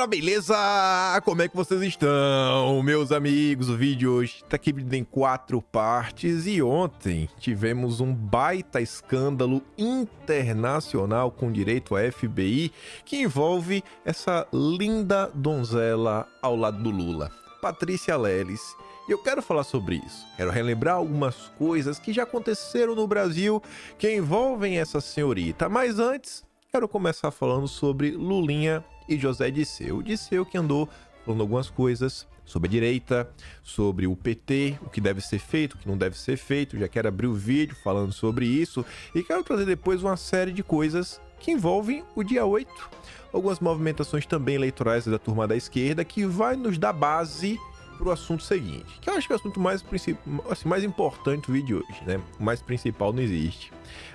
Ora, beleza? Como é que vocês estão, meus amigos? O vídeo hoje tá aqui em quatro partes e ontem tivemos um baita escândalo internacional com direito à FBI que envolve essa linda donzela ao lado do Lula, Patrícia Leles. E eu quero falar sobre isso. Quero relembrar algumas coisas que já aconteceram no Brasil que envolvem essa senhorita. Mas antes, quero começar falando sobre Lulinha e José Disseu. Disseu que andou falando algumas coisas sobre a direita, sobre o PT, o que deve ser feito, o que não deve ser feito. Já quero abrir o vídeo falando sobre isso e quero trazer depois uma série de coisas que envolvem o dia 8. Algumas movimentações também eleitorais da turma da esquerda que vai nos dar base para o assunto seguinte, que eu acho que é o assunto mais, assim, mais importante do vídeo de hoje, né? O mais principal não existe.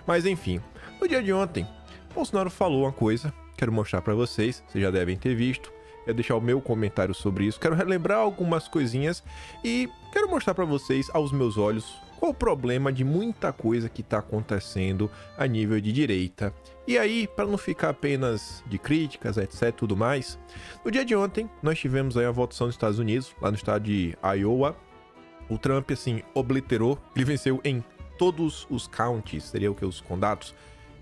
Mas enfim, no dia de ontem, Bolsonaro falou uma coisa quero mostrar para vocês, vocês já devem ter visto. Quero deixar o meu comentário sobre isso, quero relembrar algumas coisinhas e quero mostrar para vocês, aos meus olhos, qual o problema de muita coisa que está acontecendo a nível de direita. E aí, para não ficar apenas de críticas, etc, tudo mais, no dia de ontem nós tivemos aí a votação dos Estados Unidos, lá no estado de Iowa. O Trump, assim, obliterou, ele venceu em todos os counties, seria o que? Os condados,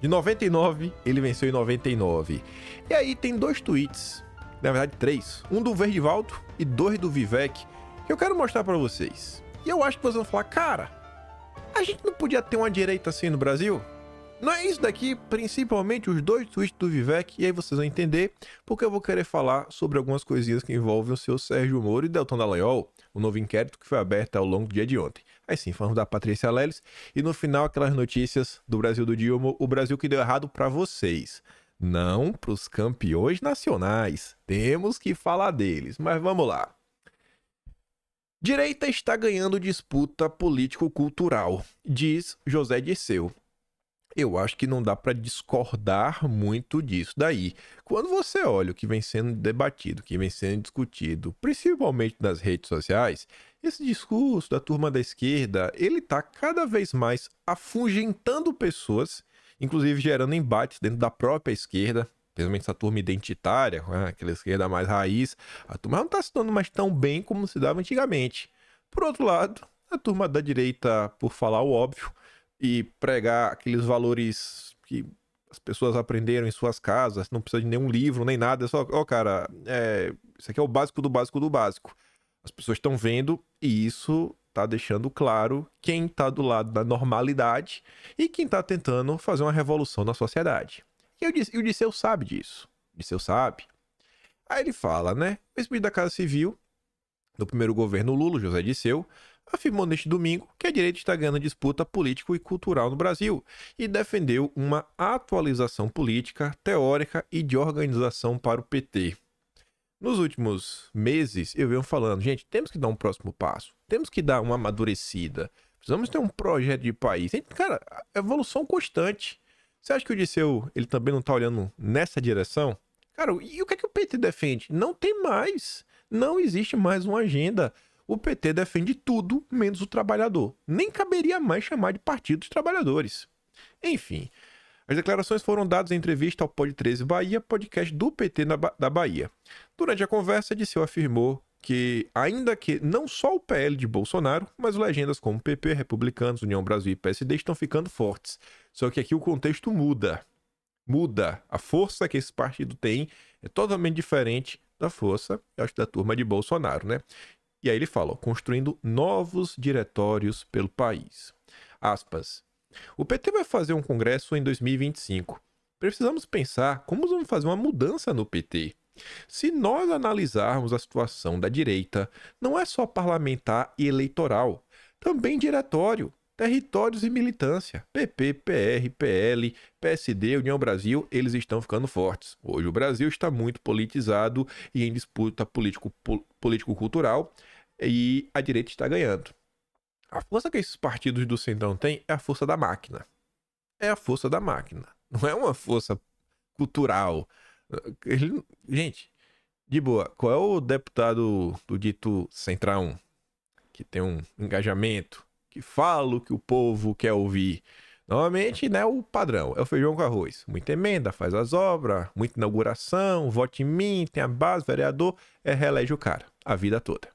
de 99, ele venceu em 99. E aí tem dois tweets, na verdade três. Um do Verdivaldo e dois do Vivek, que eu quero mostrar para vocês. E eu acho que vocês vão falar, cara, a gente não podia ter uma direita assim no Brasil? Não é isso daqui, principalmente os dois tweets do Vivek, e aí vocês vão entender, porque eu vou querer falar sobre algumas coisinhas que envolvem o seu Sérgio Moro e Deltan Dallagnol, o novo inquérito que foi aberto ao longo do dia de ontem. Aí sim, falamos da Patrícia Leles, e no final aquelas notícias do Brasil do Dilma, o Brasil que deu errado para vocês não para os campeões nacionais. Temos que falar deles, mas vamos lá. Direita está ganhando disputa político-cultural, diz José Disseu eu acho que não dá para discordar muito disso. Daí, quando você olha o que vem sendo debatido, o que vem sendo discutido, principalmente nas redes sociais, esse discurso da turma da esquerda, ele tá cada vez mais afugentando pessoas, inclusive gerando embates dentro da própria esquerda, principalmente essa turma identitária, né, aquela esquerda mais raiz, a turma não está se dando mais tão bem como se dava antigamente. Por outro lado, a turma da direita, por falar o óbvio, e pregar aqueles valores que as pessoas aprenderam em suas casas, não precisa de nenhum livro, nem nada, é só, ó, oh, cara, é, isso aqui é o básico do básico do básico. As pessoas estão vendo e isso tá deixando claro quem tá do lado da normalidade e quem tá tentando fazer uma revolução na sociedade. E, eu disse, o Disseu sabe disso. O Disseu sabe. Aí ele fala, né? O espírito da Casa Civil, do primeiro governo Lula, José Disseu, afirmou neste domingo que a direita está ganhando disputa político e cultural no Brasil e defendeu uma atualização política, teórica e de organização para o PT. Nos últimos meses, eu venho falando, gente, temos que dar um próximo passo, temos que dar uma amadurecida, precisamos ter um projeto de país. Cara, evolução constante. Você acha que o Disseu, ele também não está olhando nessa direção? Cara, e o que é que o PT defende? Não tem mais, não existe mais uma agenda o PT defende tudo menos o trabalhador. Nem caberia mais chamar de Partido dos Trabalhadores. Enfim, as declarações foram dadas em entrevista ao Pod 13 Bahia, podcast do PT ba da Bahia. Durante a conversa, Disseu afirmou que, ainda que não só o PL de Bolsonaro, mas legendas como PP, Republicanos, União Brasil e PSD estão ficando fortes. Só que aqui o contexto muda. Muda. A força que esse partido tem é totalmente diferente da força, acho, da turma de Bolsonaro, né? E aí ele fala: construindo novos diretórios pelo país. Aspas. O PT vai fazer um congresso em 2025. Precisamos pensar como vamos fazer uma mudança no PT. Se nós analisarmos a situação da direita, não é só parlamentar e eleitoral, também diretório, territórios e militância. PP, PR, PL, PSD, União Brasil, eles estão ficando fortes. Hoje o Brasil está muito politizado e em disputa político-cultural. Político e a direita está ganhando. A força que esses partidos do Centrão têm é a força da máquina. É a força da máquina. Não é uma força cultural. Ele, gente, de boa, qual é o deputado do dito Centrão que tem um engajamento, que fala o que o povo quer ouvir? Normalmente, né, o padrão é o feijão com arroz. Muita emenda, faz as obras, muita inauguração, vote em mim, tem a base, vereador, é reelege o cara a vida toda.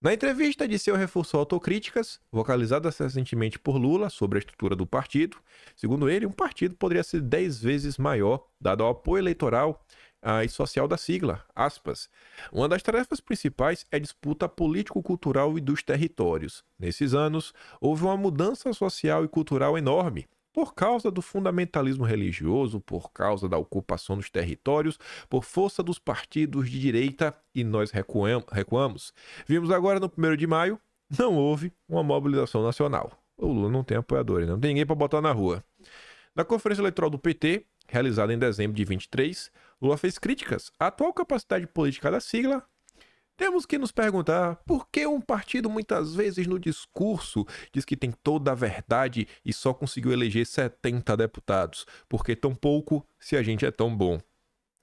Na entrevista, seu reforçou autocríticas, vocalizadas recentemente por Lula, sobre a estrutura do partido. Segundo ele, um partido poderia ser 10 vezes maior, dado o apoio eleitoral ah, e social da sigla. Aspas. Uma das tarefas principais é disputa político-cultural e dos territórios. Nesses anos, houve uma mudança social e cultural enorme por causa do fundamentalismo religioso, por causa da ocupação dos territórios, por força dos partidos de direita e nós recuamos. Vimos agora no 1 de maio, não houve uma mobilização nacional. O Lula não tem apoiadores, né? não tem ninguém para botar na rua. Na conferência eleitoral do PT, realizada em dezembro de 23, Lula fez críticas à atual capacidade política da sigla, temos que nos perguntar por que um partido muitas vezes no discurso diz que tem toda a verdade e só conseguiu eleger 70 deputados, porque tão pouco se a gente é tão bom.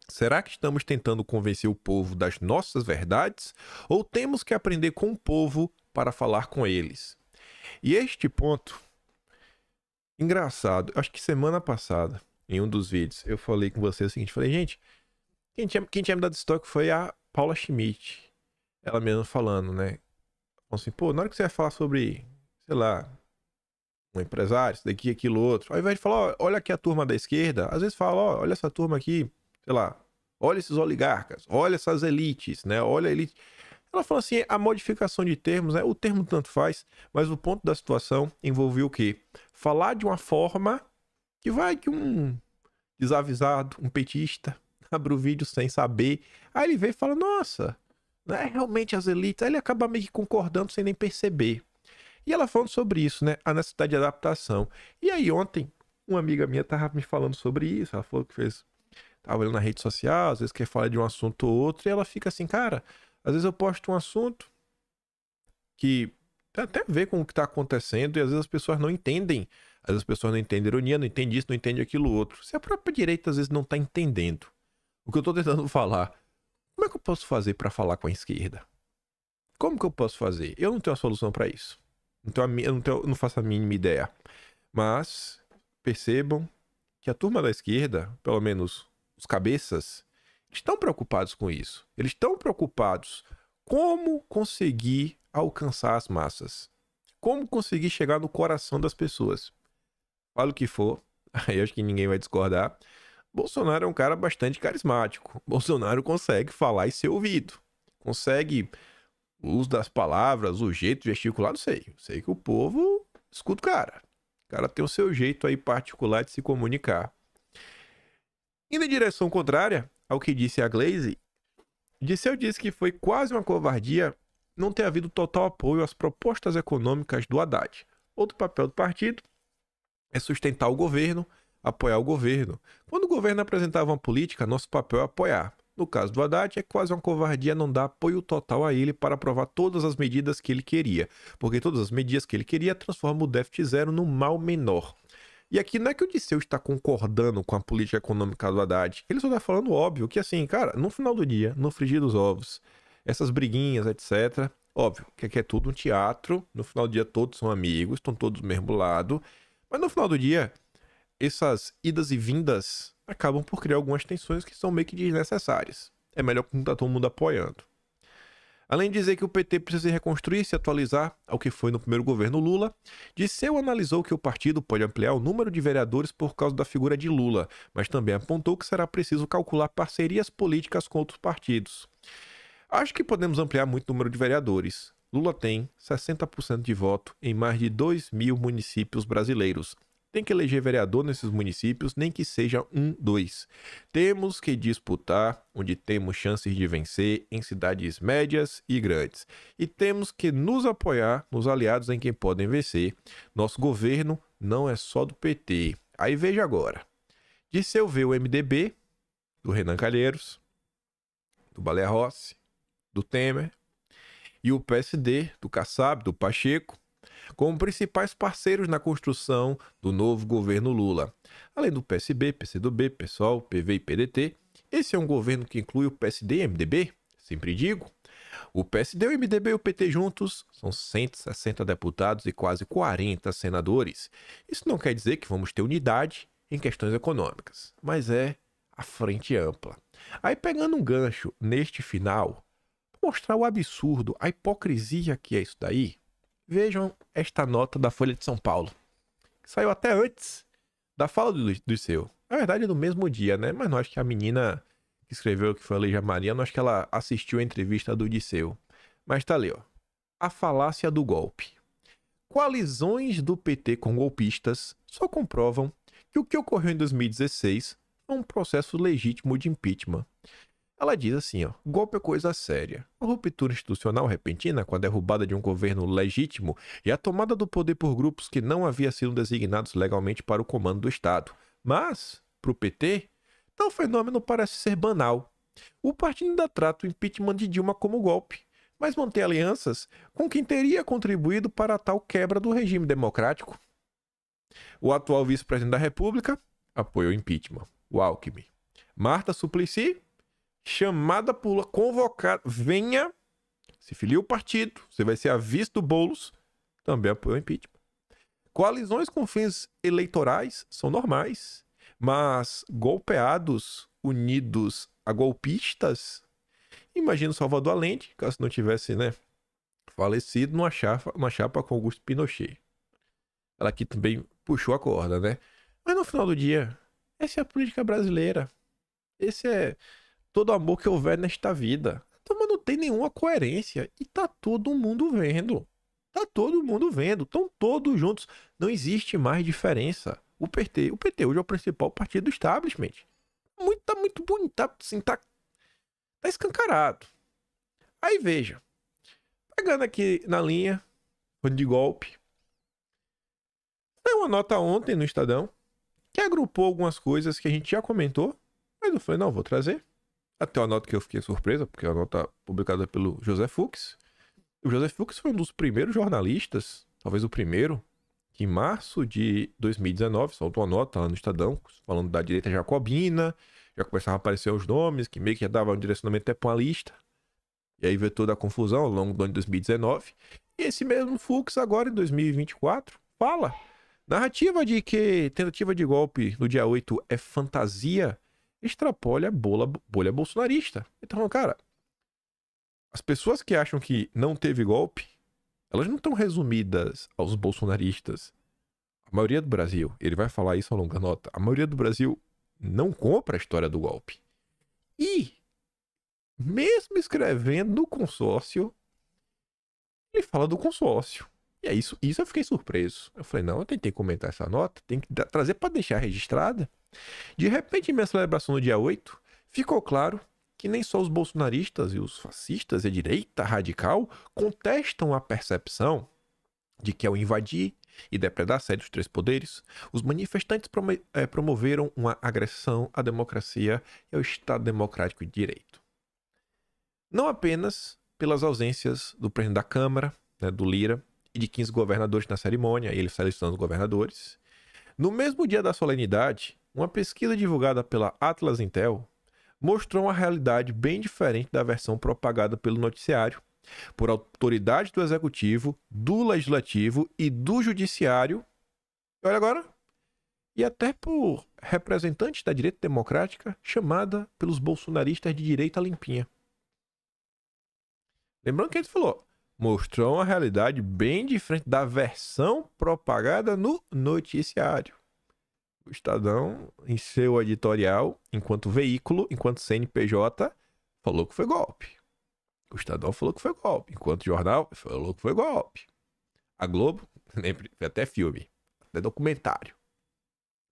Será que estamos tentando convencer o povo das nossas verdades ou temos que aprender com o povo para falar com eles? E este ponto engraçado, acho que semana passada, em um dos vídeos, eu falei com você o seguinte, falei, gente, quem tinha, quem tinha me dado estoque foi a Paula Schmidt, ela mesmo falando, né? Falando assim, pô, na hora que você vai falar sobre, sei lá, um empresário, isso daqui, aquilo, outro, ao invés de falar, ó, olha aqui a turma da esquerda, às vezes fala, ó, olha essa turma aqui, sei lá, olha esses oligarcas, olha essas elites, né? Olha a elite. Ela falou assim, a modificação de termos, né? O termo tanto faz, mas o ponto da situação envolveu o quê? Falar de uma forma que vai que um desavisado, um petista, abre o vídeo sem saber. Aí ele veio e fala: Nossa, né, realmente as elites, aí ele acaba meio que concordando sem nem perceber. E ela falando sobre isso, né? A necessidade de adaptação. E aí ontem, uma amiga minha tava me falando sobre isso, ela falou que fez. Tava olhando na rede social, às vezes quer falar de um assunto ou outro, e ela fica assim, cara, às vezes eu posto um assunto que tem até a ver com o que está acontecendo, e às vezes as pessoas não entendem. Às vezes as pessoas não entendem ironia, não entendem isso, não entendem aquilo outro. Se a própria direita às vezes não está entendendo o que eu estou tentando falar, como é que eu posso fazer para falar com a esquerda? Como que eu posso fazer? Eu não tenho a solução para isso. Então eu não, tenho, não faço a mínima ideia. Mas percebam que a turma da esquerda, pelo menos os cabeças, estão preocupados com isso. Eles estão preocupados como conseguir alcançar as massas. Como conseguir chegar no coração das pessoas. Fala o que for, aí acho que ninguém vai discordar. Bolsonaro é um cara bastante carismático. Bolsonaro consegue falar e ser ouvido. Consegue o uso das palavras, o jeito de gesticular, não sei. Sei que o povo escuta o cara. O cara tem o seu jeito aí particular de se comunicar. Indo em direção contrária ao que disse a Glaze, eu disse que foi quase uma covardia não ter havido total apoio às propostas econômicas do Haddad. Outro papel do partido é sustentar o governo apoiar o governo. Quando o governo apresentava uma política, nosso papel é apoiar. No caso do Haddad, é quase uma covardia não dar apoio total a ele para aprovar todas as medidas que ele queria, porque todas as medidas que ele queria transformam o déficit zero num mal menor. E aqui não é que o Disseu está concordando com a política econômica do Haddad, ele só está falando óbvio que, assim, cara, no final do dia, no frigir dos ovos, essas briguinhas, etc., óbvio que aqui é tudo um teatro, no final do dia todos são amigos, estão todos do mesmo lado, mas no final do dia, essas idas e vindas acabam por criar algumas tensões que são meio que desnecessárias. É melhor contar tá todo mundo apoiando. Além de dizer que o PT precisa se reconstruir e se atualizar ao que foi no primeiro governo Lula, Disseu analisou que o partido pode ampliar o número de vereadores por causa da figura de Lula, mas também apontou que será preciso calcular parcerias políticas com outros partidos. Acho que podemos ampliar muito o número de vereadores. Lula tem 60% de voto em mais de 2 mil municípios brasileiros. Tem que eleger vereador nesses municípios, nem que seja um, dois. Temos que disputar onde temos chances de vencer em cidades médias e grandes. E temos que nos apoiar nos aliados em quem podem vencer. Nosso governo não é só do PT. Aí veja agora. De seu ver o MDB, do Renan Calheiros, do Balé Rossi, do Temer, e o PSD, do Kassab, do Pacheco, como principais parceiros na construção do novo governo Lula. Além do PSB, PCdoB, PSOL, PV e PDT, esse é um governo que inclui o PSD e MDB, sempre digo. O PSD, o MDB e o PT juntos são 160 deputados e quase 40 senadores. Isso não quer dizer que vamos ter unidade em questões econômicas, mas é a frente ampla. Aí pegando um gancho neste final, mostrar o absurdo, a hipocrisia que é isso daí, Vejam esta nota da Folha de São Paulo, que saiu até antes da fala do, do seu. Na verdade, no mesmo dia, né? Mas não acho que a menina que escreveu que foi a Leija Mariano, acho que ela assistiu a entrevista do Disseu. Mas tá ali, ó. A falácia do golpe. Coalizões do PT com golpistas só comprovam que o que ocorreu em 2016 foi um processo legítimo de impeachment ela diz assim, ó, golpe é coisa séria. A ruptura institucional repentina com a derrubada de um governo legítimo e a tomada do poder por grupos que não haviam sido designados legalmente para o comando do Estado. Mas, para o PT, tal fenômeno parece ser banal. O partido ainda trata o impeachment de Dilma como golpe, mas mantém alianças com quem teria contribuído para a tal quebra do regime democrático. O atual vice-presidente da República apoiou o impeachment, o Alckmin. Marta Suplicy chamada pula, convocada, venha, se filia o partido, você vai ser aviso vista do Boulos, também apoia o impeachment. Coalizões com fins eleitorais são normais, mas golpeados unidos a golpistas, imagina o Salvador Allende, caso não tivesse, né, falecido numa chapa, numa chapa com Augusto Pinochet. Ela aqui também puxou a corda, né? Mas no final do dia, essa é a política brasileira. Esse é todo amor que houver nesta vida. Então, mas não tem nenhuma coerência. E tá todo mundo vendo. Tá todo mundo vendo. Estão todos juntos. Não existe mais diferença. O PT, o PT hoje é o principal partido do establishment. Muito, tá muito bonito. Tá, assim, tá, tá escancarado. Aí veja. Pegando aqui na linha de golpe. tem uma nota ontem no Estadão que agrupou algumas coisas que a gente já comentou. Mas eu falei, não, vou trazer. Até uma nota que eu fiquei surpresa, porque é uma nota publicada pelo José Fux. O José Fux foi um dos primeiros jornalistas, talvez o primeiro, que em março de 2019 soltou uma nota lá no Estadão, falando da direita jacobina, já começaram a aparecer os nomes, que meio que já dava um direcionamento até para uma lista. E aí veio toda a confusão ao longo do ano de 2019. E esse mesmo Fux, agora em 2024, fala. Narrativa de que tentativa de golpe no dia 8 é fantasia extrapole a bola, bolha bolsonarista. Então, cara, as pessoas que acham que não teve golpe, elas não estão resumidas aos bolsonaristas. A maioria do Brasil, ele vai falar isso ao longa nota, a maioria do Brasil não compra a história do golpe. E, mesmo escrevendo no consórcio, ele fala do consórcio. E é isso, isso eu fiquei surpreso. Eu falei, não, eu tentei comentar essa nota, tem que trazer para deixar registrada. De repente, em minha celebração no dia 8, ficou claro que nem só os bolsonaristas e os fascistas e a direita radical contestam a percepção de que ao invadir e depredar a sede dos três poderes, os manifestantes eh, promoveram uma agressão à democracia e ao Estado democrático de direito. Não apenas pelas ausências do presidente da Câmara, né, do Lira, e de 15 governadores na cerimônia, e ele selecionando os governadores. No mesmo dia da solenidade, uma pesquisa divulgada pela Atlas Intel mostrou uma realidade bem diferente da versão propagada pelo noticiário, por autoridades do executivo, do legislativo e do judiciário. E olha agora, e até por representantes da direita democrática chamada pelos bolsonaristas de direita limpinha. Lembrando que a gente falou, mostrou uma realidade bem diferente da versão propagada no noticiário. O Estadão, em seu editorial, enquanto veículo, enquanto CNPJ, falou que foi golpe. O Estadão falou que foi golpe. Enquanto jornal, falou que foi golpe. A Globo, lembra, foi até filme, até documentário.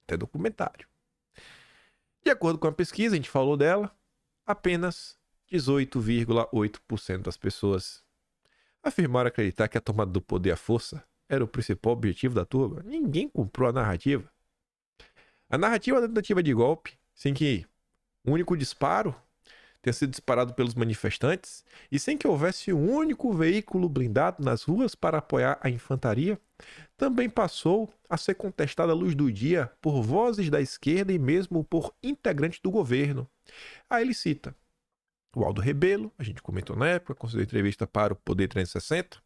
Até documentário. De acordo com a pesquisa, a gente falou dela, apenas 18,8% das pessoas Afirmar acreditar que a tomada do poder à força era o principal objetivo da turma, ninguém comprou a narrativa. A narrativa da é tentativa de golpe, sem que um único disparo tenha sido disparado pelos manifestantes e sem que houvesse um único veículo blindado nas ruas para apoiar a infantaria, também passou a ser contestada à luz do dia por vozes da esquerda e mesmo por integrantes do governo. Aí ele cita: o Aldo Rebelo, a gente comentou na época, concedeu entrevista para o Poder 360.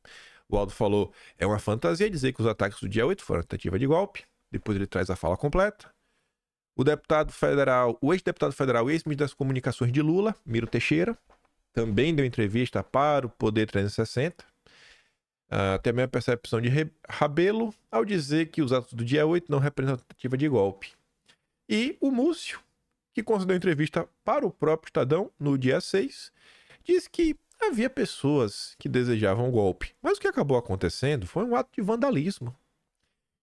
O Aldo falou: é uma fantasia dizer que os ataques do dia 8 foram tentativa de golpe. Depois ele traz a fala completa. O deputado federal, o ex-deputado federal, ex-ministro das comunicações de Lula, Miro Teixeira, também deu entrevista para o Poder 360. Uh, também a percepção de Rabelo ao dizer que os atos do dia 8 não representam tentativa de golpe. E o Múcio, que concedeu entrevista para o próprio Estadão no dia 6, diz que havia pessoas que desejavam o golpe, mas o que acabou acontecendo foi um ato de vandalismo.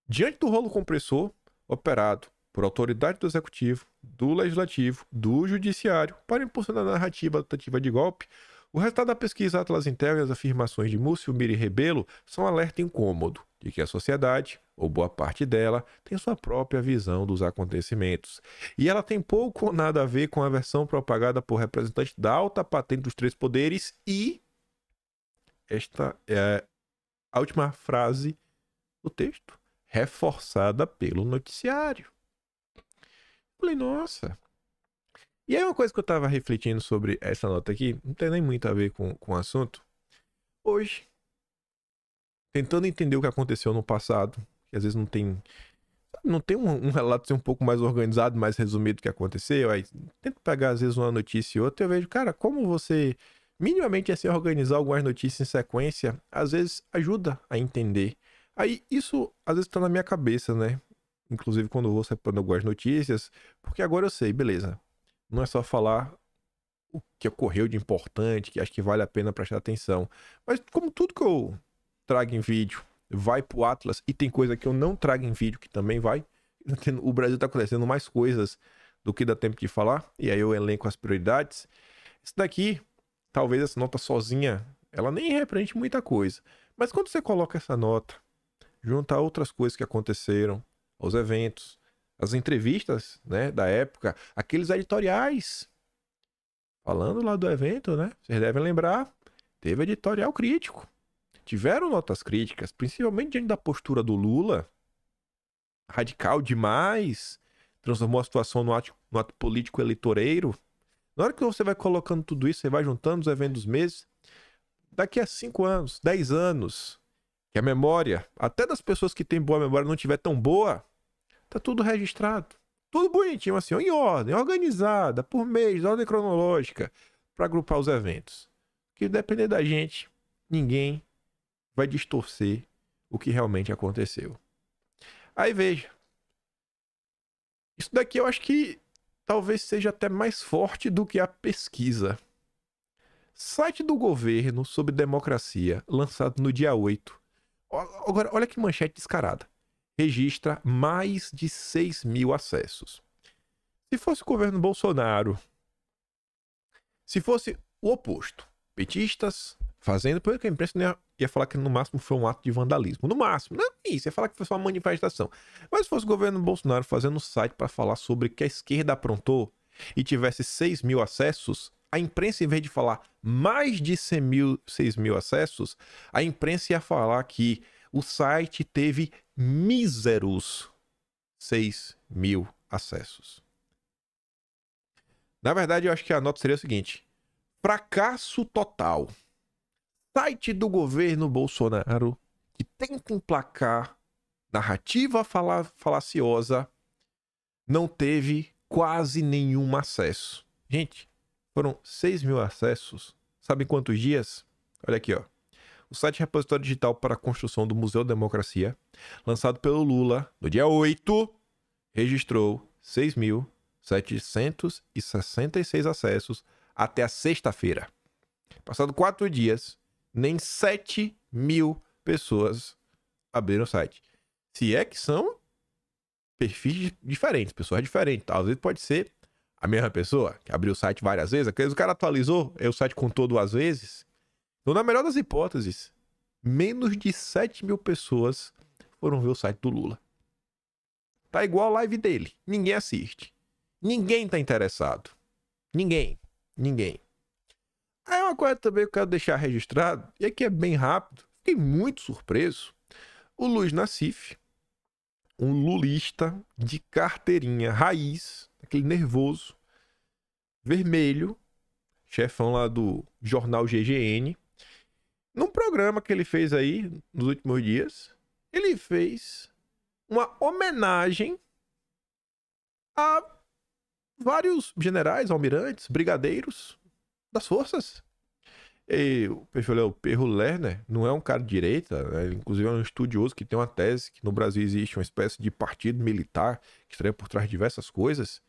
Diante do rolo compressor operado por autoridade do executivo, do legislativo, do judiciário, para impulsionar a narrativa da tentativa de golpe, o resultado da pesquisa Atlas Intel e as afirmações de Múcio Miri Rebelo são alerta incômodo de que a sociedade, ou boa parte dela, tem sua própria visão dos acontecimentos. E ela tem pouco ou nada a ver com a versão propagada por representantes da alta patente dos três poderes e. Esta é a última frase do texto, reforçada pelo noticiário. Falei, nossa. E aí, uma coisa que eu estava refletindo sobre essa nota aqui, não tem nem muito a ver com, com o assunto. Hoje, tentando entender o que aconteceu no passado, que às vezes não tem não tem um, um relato assim, um pouco mais organizado, mais resumido do que aconteceu, aí tento pegar às vezes uma notícia e outra, eu vejo, cara, como você minimamente assim organizar algumas notícias em sequência, às vezes ajuda a entender. Aí isso às vezes tá na minha cabeça, né? Inclusive quando eu vou separando algumas notícias, porque agora eu sei, beleza. Não é só falar o que ocorreu de importante, que acho que vale a pena prestar atenção. Mas como tudo que eu trago em vídeo, vai pro Atlas e tem coisa que eu não trago em vídeo que também vai. O Brasil tá acontecendo mais coisas do que dá tempo de falar, e aí eu elenco as prioridades. Isso daqui, talvez essa nota sozinha, ela nem repreende muita coisa. Mas quando você coloca essa nota, a outras coisas que aconteceram, aos eventos, as entrevistas, né, da época, aqueles editoriais falando lá do evento, né? Vocês devem lembrar, teve editorial crítico tiveram notas críticas, principalmente diante da postura do Lula, radical demais, transformou a situação no ato, no ato político eleitoreiro. Na hora que você vai colocando tudo isso, você vai juntando os eventos dos meses, daqui a 5 anos, 10 anos, que a memória, até das pessoas que têm boa memória, não tiver tão boa, tá tudo registrado. Tudo bonitinho, assim, em ordem, organizada, por mês, ordem cronológica, para agrupar os eventos. Que depender da gente, ninguém vai distorcer o que realmente aconteceu. Aí veja. Isso daqui eu acho que talvez seja até mais forte do que a pesquisa. Site do governo sobre democracia, lançado no dia 8. Agora, olha que manchete descarada. Registra mais de 6 mil acessos. Se fosse o governo Bolsonaro, se fosse o oposto, petistas, fazendo, porque a imprensa ia, ia falar que no máximo foi um ato de vandalismo. No máximo, não é isso, ia falar que foi só uma manifestação. Mas se fosse o governo Bolsonaro fazendo um site para falar sobre que a esquerda aprontou e tivesse 6 mil acessos, a imprensa, em vez de falar mais de 100 mil, 6 mil acessos, a imprensa ia falar que o site teve míseros 6 mil acessos. Na verdade, eu acho que a nota seria o seguinte: fracasso total site do governo Bolsonaro que tenta emplacar narrativa fala falaciosa não teve quase nenhum acesso. Gente, foram 6 mil acessos. Sabe quantos dias? Olha aqui, ó. O site é repositório digital para a construção do Museu da Democracia, lançado pelo Lula no dia 8, registrou 6.766 acessos até a sexta-feira. Passado quatro dias, nem 7 mil pessoas abriram o site. Se é que são perfis diferentes, pessoas diferentes. Às vezes pode ser a mesma pessoa que abriu o site várias vezes, às vezes o cara atualizou é, o site contou duas vezes. Então, na melhor das hipóteses, menos de 7 mil pessoas foram ver o site do Lula. Tá igual a live dele. Ninguém assiste. Ninguém tá interessado. Ninguém. Ninguém. Aí uma coisa também que eu quero deixar registrado, e aqui é bem rápido, fiquei muito surpreso. O Luiz Nassif, um lulista de carteirinha, raiz, aquele nervoso, vermelho, chefão lá do jornal GGN, num programa que ele fez aí nos últimos dias, ele fez uma homenagem a vários generais, almirantes, brigadeiros das forças. E o é o Perro Lerner não é um cara de direita, né? inclusive é um estudioso que tem uma tese que no Brasil existe uma espécie de partido militar que estaria por trás de diversas coisas.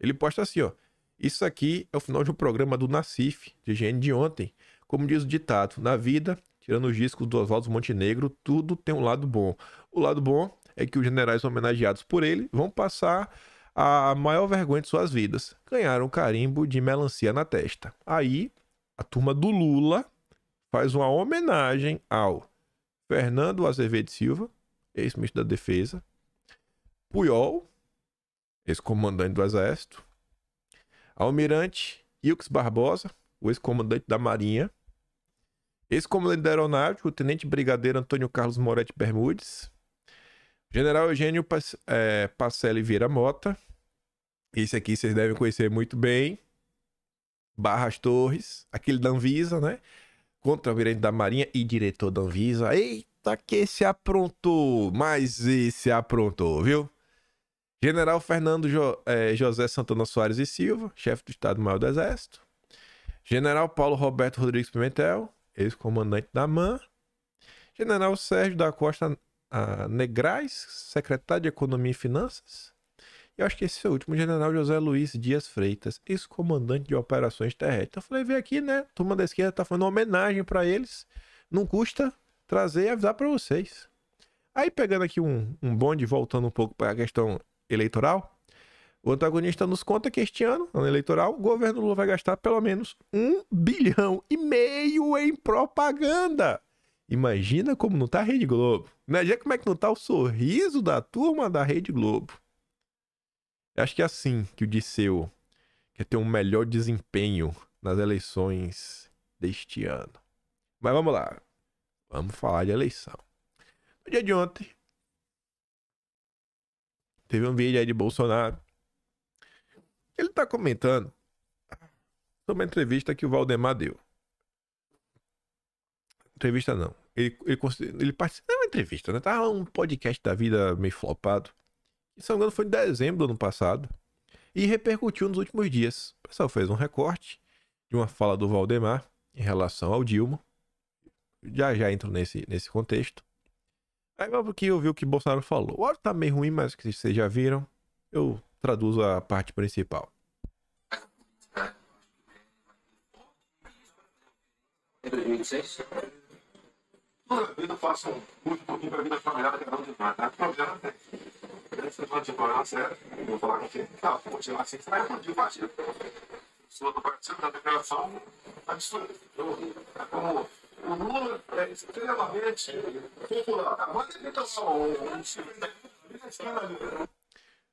Ele posta assim, ó. Isso aqui é o final de um programa do Nacif, de higiene de ontem. Como diz o ditado, na vida, tirando os discos do Oswaldo Montenegro, tudo tem um lado bom. O lado bom é que os generais homenageados por ele vão passar a maior vergonha de suas vidas. Ganharam um carimbo de melancia na testa. Aí, a turma do Lula faz uma homenagem ao Fernando Azevedo Silva, ex-ministro da Defesa, Puyol, ex-comandante do Exército, Almirante Ilks Barbosa, o ex-comandante da Marinha, ex-comandante da Aeronáutica, o tenente brigadeiro Antônio Carlos Moretti Bermudes, general Eugênio eh, Pacelli Vieira Mota, esse aqui vocês devem conhecer muito bem. Barras Torres, aquele da Anvisa, né? Contra-almirante da Marinha e diretor da Anvisa. Eita, que esse aprontou! Mas esse aprontou, viu? General Fernando jo eh, José Santana Soares e Silva, chefe do Estado-Maior do Exército. General Paulo Roberto Rodrigues Pimentel, ex-comandante da MAN. General Sérgio da Costa ah, Negrais, secretário de Economia e Finanças. Eu acho que esse foi o último, general José Luiz Dias Freitas, ex-comandante de operações terrestres. Então eu falei, vem aqui, né? Turma da esquerda tá fazendo uma homenagem para eles. Não custa trazer e avisar para vocês. Aí pegando aqui um, um bonde, voltando um pouco para a questão eleitoral, o antagonista nos conta que este ano, ano eleitoral, o governo Lula vai gastar pelo menos um bilhão e meio em propaganda. Imagina como não tá a Rede Globo. Imagina né? como é que não tá o sorriso da turma da Rede Globo. Acho que é assim que o Disseu quer ter um melhor desempenho nas eleições deste ano. Mas vamos lá. Vamos falar de eleição. No dia de ontem, teve um vídeo aí de Bolsonaro. Ele tá comentando sobre uma entrevista que o Valdemar deu. Entrevista não. Ele, ele, ele participou. Não é uma entrevista, né? Tava um podcast da vida meio flopado. E, se não me engano, foi em dezembro do ano passado. E repercutiu nos últimos dias. O pessoal fez um recorte de uma fala do Valdemar em relação ao Dilma. Já já entro nesse, nesse contexto. Aí vamos que eu vi o que Bolsonaro falou. O áudio tá meio ruim, mas que vocês já viram. Eu traduzo a parte principal. Em 2006? Toda vida façam muito pouquinho pra vida familiar, melhor do que a última, tá? Problema tá, tem. Tá, tá. Você pode parar, certo? Vou falar com quem? Tá, continuar assim, está respondido, batido. Sou do partido da declaração absurda. É como o Lula é extremamente popular. Mas ele tá só um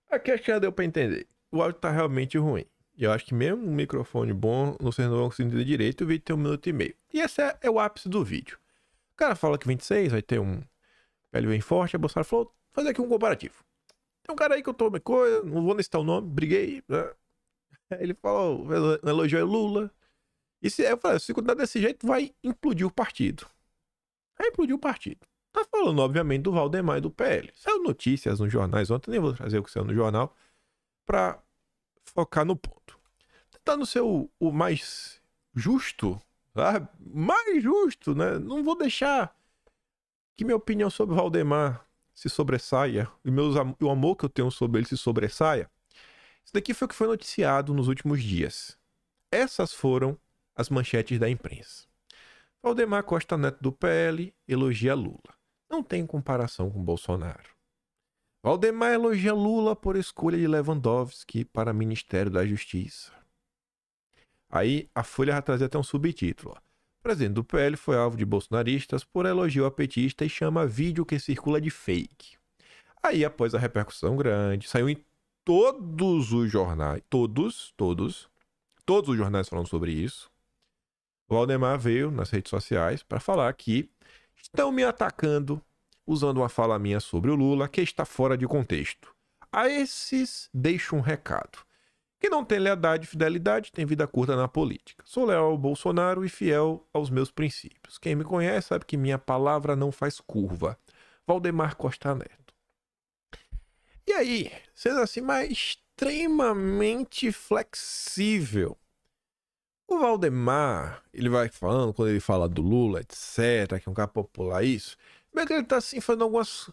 Aqui acho que já deu para entender. O áudio tá realmente ruim. Eu acho que mesmo um microfone bom, vocês não vão conseguir entender direito, o vídeo tem um minuto e meio. E esse é, é o ápice do vídeo. O cara fala que 26 vai ter um PL bem forte, a Bolsonaro falou, fazer aqui um comparativo. Tem um cara aí que eu tomei coisa, não vou nem citar o nome, briguei, né? ele falou, elogiou é Lula. E se, eu falei, se continuar desse jeito, vai implodir o partido. Vai implodir o partido. Tá falando, obviamente, do Valdemar e do PL. Saiu notícias nos jornais ontem, nem vou trazer o que saiu no jornal, pra focar no ponto. Tentando tá ser o, o mais justo, sabe? Mais justo, né? Não vou deixar que minha opinião sobre o Valdemar se sobressaia, e meus, o amor que eu tenho sobre ele se sobressaia. Isso daqui foi o que foi noticiado nos últimos dias. Essas foram as manchetes da imprensa. Valdemar Costa Neto do PL elogia Lula. Não tem comparação com Bolsonaro. Valdemar elogia Lula por escolha de Lewandowski para Ministério da Justiça. Aí a Folha vai trazer até um subtítulo. Ó presidente do PL foi alvo de bolsonaristas por elogio a petista e chama vídeo que circula de fake. Aí, após a repercussão grande, saiu em todos os jornais, todos, todos, todos os jornais falando sobre isso. O Valdemar veio nas redes sociais para falar que estão me atacando usando uma fala minha sobre o Lula que está fora de contexto. A esses deixo um recado. Quem não tem lealdade e fidelidade tem vida curta na política. Sou leal ao Bolsonaro e fiel aos meus princípios. Quem me conhece sabe que minha palavra não faz curva. Valdemar Costa Neto. E aí, sendo assim, mas extremamente flexível. O Valdemar, ele vai falando, quando ele fala do Lula, etc., que é um cara popular, isso, meio que ele tá assim, fazendo algumas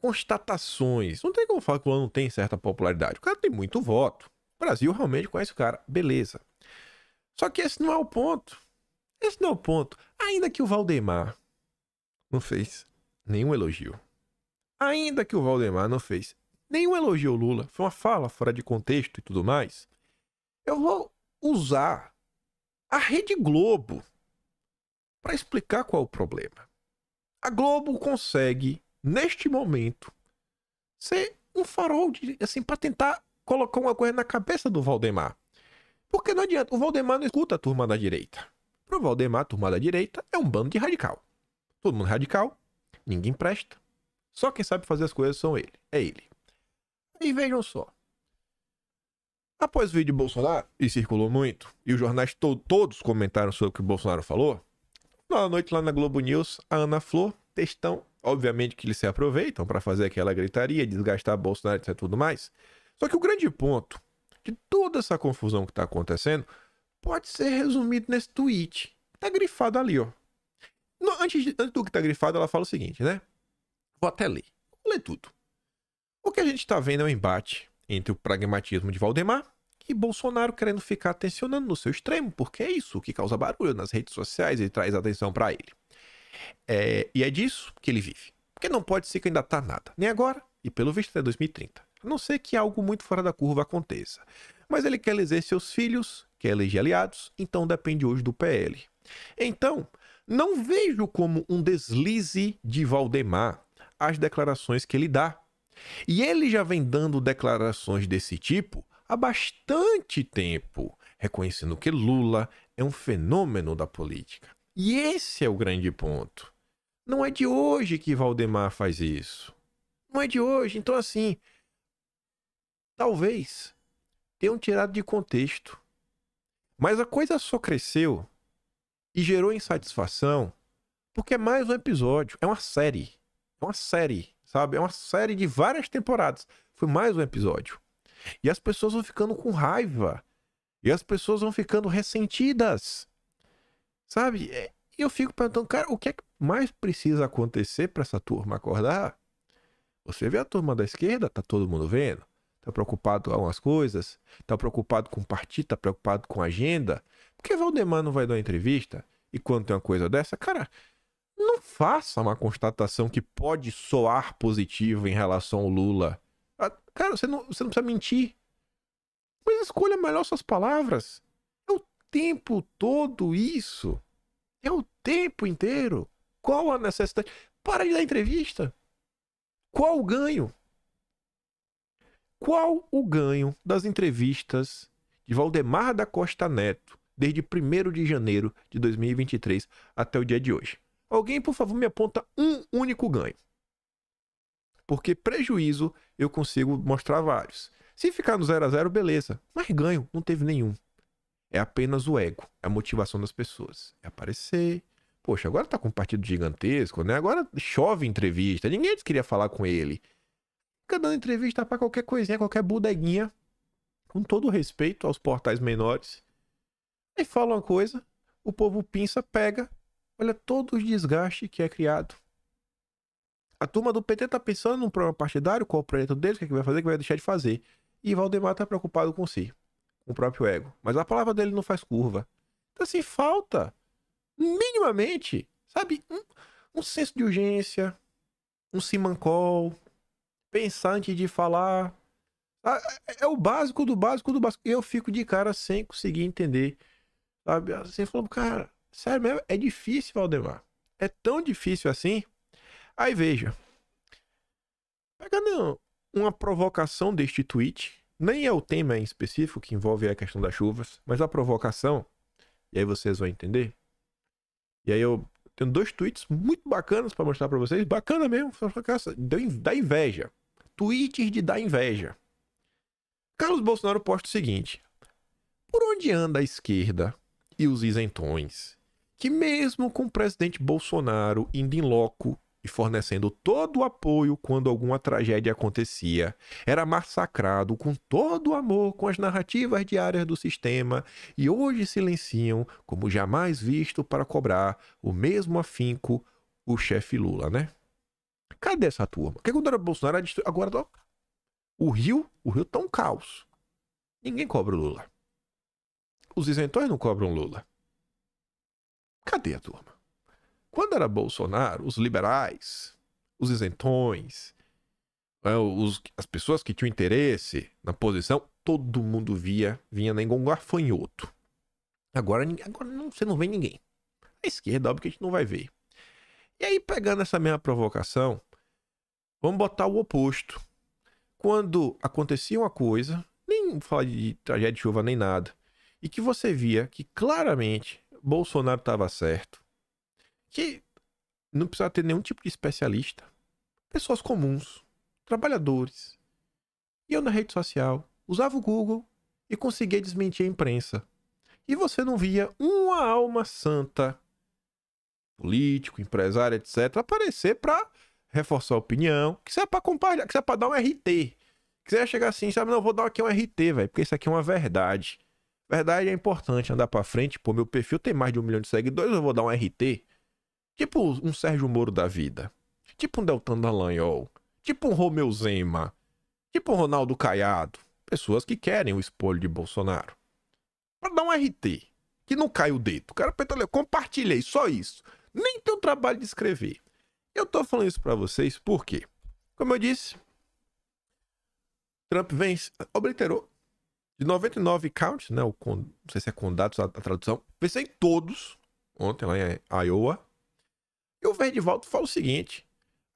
constatações. Não tem como falar que o Lula não tem certa popularidade. O cara tem muito voto. O Brasil realmente conhece o cara, beleza. Só que esse não é o ponto. Esse não é o ponto. Ainda que o Valdemar não fez nenhum elogio. Ainda que o Valdemar não fez nenhum elogio ao Lula, foi uma fala fora de contexto e tudo mais. Eu vou usar a Rede Globo para explicar qual é o problema. A Globo consegue, neste momento, ser um farol de, assim, para tentar colocou uma coisa na cabeça do Valdemar. Porque não adianta, o Valdemar não escuta a turma da direita. Pro Valdemar, a turma da direita é um bando de radical. Todo mundo radical, ninguém presta. Só quem sabe fazer as coisas são ele, é ele. E vejam só. Após o vídeo de Bolsonaro, e circulou muito, e os jornais to todos comentaram sobre o que o Bolsonaro falou, na noite lá na Globo News, a Ana Flor, textão, obviamente que eles se aproveitam para fazer aquela gritaria, desgastar Bolsonaro e tudo mais. Só que o grande ponto de toda essa confusão que está acontecendo pode ser resumido nesse tweet. Tá grifado ali, ó. Não, antes, antes, do que tá grifado, ela fala o seguinte, né? Vou até ler. Vou ler tudo. O que a gente está vendo é um embate entre o pragmatismo de Valdemar e Bolsonaro querendo ficar atencionando no seu extremo, porque é isso que causa barulho nas redes sociais e traz atenção para ele. É, e é disso que ele vive. Porque não pode se candidatar a tá nada, nem agora e pelo visto até 2030. A não ser que algo muito fora da curva aconteça. Mas ele quer eleger seus filhos, quer eleger aliados, então depende hoje do PL. Então, não vejo como um deslize de Valdemar as declarações que ele dá. E ele já vem dando declarações desse tipo há bastante tempo, reconhecendo que Lula é um fenômeno da política. E esse é o grande ponto. Não é de hoje que Valdemar faz isso. Não é de hoje. Então, assim, talvez tenham tirado de contexto. Mas a coisa só cresceu e gerou insatisfação porque é mais um episódio, é uma série. É uma série, sabe? É uma série de várias temporadas. Foi mais um episódio. E as pessoas vão ficando com raiva. E as pessoas vão ficando ressentidas. Sabe? É, e eu fico perguntando, cara, o que é que mais precisa acontecer para essa turma acordar? Você vê a turma da esquerda, tá todo mundo vendo tá preocupado com algumas coisas, tá preocupado com partido, tá preocupado com agenda. Porque Valdemar não vai dar entrevista? E quando tem uma coisa dessa, cara, não faça uma constatação que pode soar positivo em relação ao Lula. Ah, cara, você não, você não precisa mentir. Mas escolha melhor suas palavras. É o tempo todo isso. É o tempo inteiro. Qual a necessidade? Para de dar entrevista. Qual o ganho? Qual o ganho das entrevistas de Valdemar da Costa Neto desde 1 de janeiro de 2023 até o dia de hoje? Alguém, por favor, me aponta um único ganho. Porque prejuízo eu consigo mostrar vários. Se ficar no 0 a 0 beleza. Mas ganho, não teve nenhum. É apenas o ego, é a motivação das pessoas. É aparecer. Poxa, agora tá com um partido gigantesco, né? Agora chove entrevista. Ninguém queria falar com ele fica dando entrevista para qualquer coisinha, qualquer bodeguinha, com todo respeito aos portais menores. e fala uma coisa, o povo pinça, pega, olha todo o desgaste que é criado. A turma do PT tá pensando num programa partidário, qual o projeto deles, o que, é que vai fazer, o que vai deixar de fazer. E Valdemar tá preocupado com si, com o próprio ego. Mas a palavra dele não faz curva. Então, assim, falta, minimamente, sabe, um, um senso de urgência, um simancol, pensar antes de falar. Ah, é, é o básico do básico do básico. Eu fico de cara sem conseguir entender. Sabe? Você assim, falou, cara, sério mesmo, é difícil, Valdemar. É tão difícil assim. Aí veja. Pegando uma provocação deste tweet, nem é o tema em específico que envolve a questão das chuvas, mas a provocação, e aí vocês vão entender. E aí eu tenho dois tweets muito bacanas para mostrar para vocês, bacana mesmo, dá inveja tweets de dar inveja. Carlos Bolsonaro posta o seguinte: Por onde anda a esquerda e os isentões? Que, mesmo com o presidente Bolsonaro indo em loco e fornecendo todo o apoio quando alguma tragédia acontecia, era massacrado com todo o amor com as narrativas diárias do sistema e hoje silenciam, como jamais visto, para cobrar o mesmo afinco o chefe Lula, né? Cadê essa turma? Porque quando era Bolsonaro, agora ó, o Rio, o Rio tá um caos. Ninguém cobra o Lula. Os isentões não cobram Lula. Cadê a turma? Quando era Bolsonaro, os liberais, os isentões, né, os, as pessoas que tinham interesse na posição, todo mundo via, vinha nem um gafanhoto. Agora, agora não, você não vê ninguém. A esquerda, óbvio que a gente não vai ver. E aí, pegando essa mesma provocação, vamos botar o oposto. Quando acontecia uma coisa, nem falar de tragédia de chuva nem nada, e que você via que claramente Bolsonaro estava certo, que não precisava ter nenhum tipo de especialista, pessoas comuns, trabalhadores. iam eu na rede social usava o Google e conseguia desmentir a imprensa. E você não via uma alma santa político, empresário, etc., aparecer para reforçar a opinião, que é para compartilhar, que é para dar um RT. Quiser chegar assim, sabe, não, vou dar aqui um RT, velho, porque isso aqui é uma verdade. Verdade é importante andar para frente, pô, meu perfil tem mais de um milhão de seguidores, eu vou dar um RT. Tipo um Sérgio Moro da vida. Tipo um Deltan Dallagnol. Tipo um Romeu Zema. Tipo um Ronaldo Caiado. Pessoas que querem o espolho de Bolsonaro. Pra dar um RT. Que não cai o dedo. O cara penteleu, compartilhei, só isso nem tem o trabalho de escrever. Eu tô falando isso para vocês porque, como eu disse, Trump vence, obliterou de 99 counts, né? O con, não sei se é condados a, a tradução, venceu em todos ontem lá em Iowa. E o Verdivaldo fala o seguinte: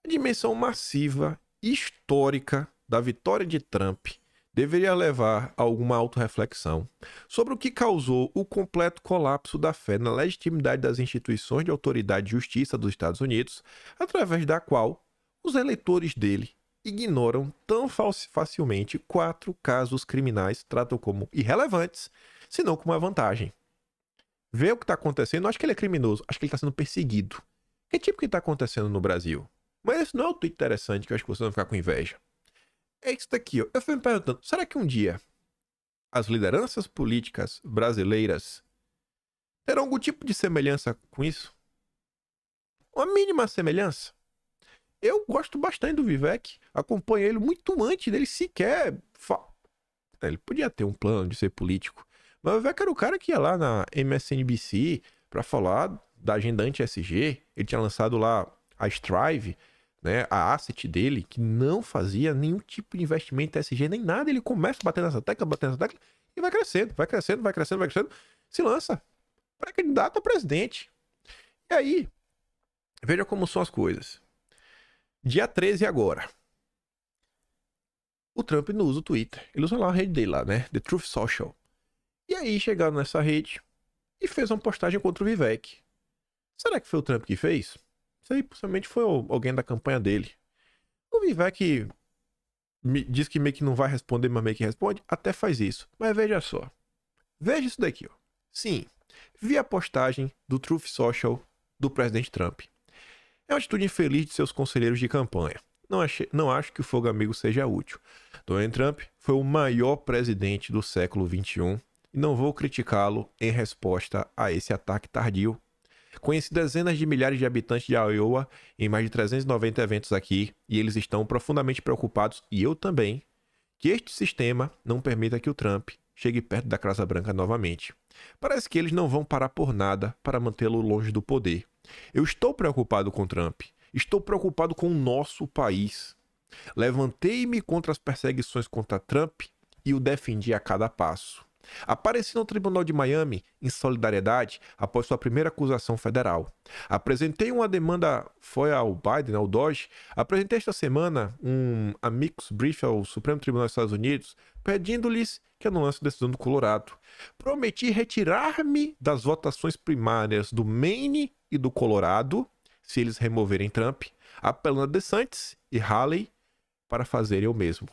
a dimensão massiva, histórica da vitória de Trump deveria levar a alguma autorreflexão sobre o que causou o completo colapso da fé na legitimidade das instituições de autoridade e justiça dos Estados Unidos, através da qual os eleitores dele ignoram tão facilmente quatro casos criminais, tratam como irrelevantes, se não como uma vantagem. Vê o que está acontecendo, acho que ele é criminoso, acho que ele está sendo perseguido. Que tipo que está acontecendo no Brasil? Mas esse não é o tweet interessante que eu acho que vocês vão ficar com inveja é isso daqui. Ó. Eu fui me perguntando, será que um dia as lideranças políticas brasileiras terão algum tipo de semelhança com isso? Uma mínima semelhança? Eu gosto bastante do Vivek, acompanho ele muito antes dele sequer. Fa... Né, ele podia ter um plano de ser político, mas o Vivek era o cara que ia lá na MSNBC para falar da agenda anti-SG. Ele tinha lançado lá a Strive, né, a asset dele, que não fazia nenhum tipo de investimento SG nem nada, ele começa a bater nessa tecla, bater nessa tecla e vai crescendo, vai crescendo, vai crescendo, vai crescendo, se lança para candidato a presidente. E aí, veja como são as coisas. Dia 13 agora. O Trump não usa o Twitter. Ele usa lá a rede dele lá, né? The Truth Social. E aí chegaram nessa rede e fez uma postagem contra o Vivek. Será que foi o Trump que fez? Isso aí possivelmente foi alguém da campanha dele. O Vivek me diz que meio que não vai responder, mas meio que responde, até faz isso. Mas veja só. Veja isso daqui, ó. Sim, vi a postagem do Truth Social do presidente Trump. É uma atitude infeliz de seus conselheiros de campanha. Não, achei, não acho que o fogo amigo seja útil. Donald Trump foi o maior presidente do século XXI e não vou criticá-lo em resposta a esse ataque tardio Conheci dezenas de milhares de habitantes de Iowa em mais de 390 eventos aqui, e eles estão profundamente preocupados, e eu também, que este sistema não permita que o Trump chegue perto da Casa Branca novamente. Parece que eles não vão parar por nada para mantê-lo longe do poder. Eu estou preocupado com Trump. Estou preocupado com o nosso país. Levantei-me contra as perseguições contra Trump e o defendi a cada passo. Apareci no Tribunal de Miami em solidariedade após sua primeira acusação federal. Apresentei uma demanda, foi ao Biden, ao Doge, apresentei esta semana um amicus brief ao Supremo Tribunal dos Estados Unidos, pedindo-lhes que anulasse a decisão do Colorado. Prometi retirar-me das votações primárias do Maine e do Colorado, se eles removerem Trump, apelando a DeSantis e Haley para fazerem o mesmo.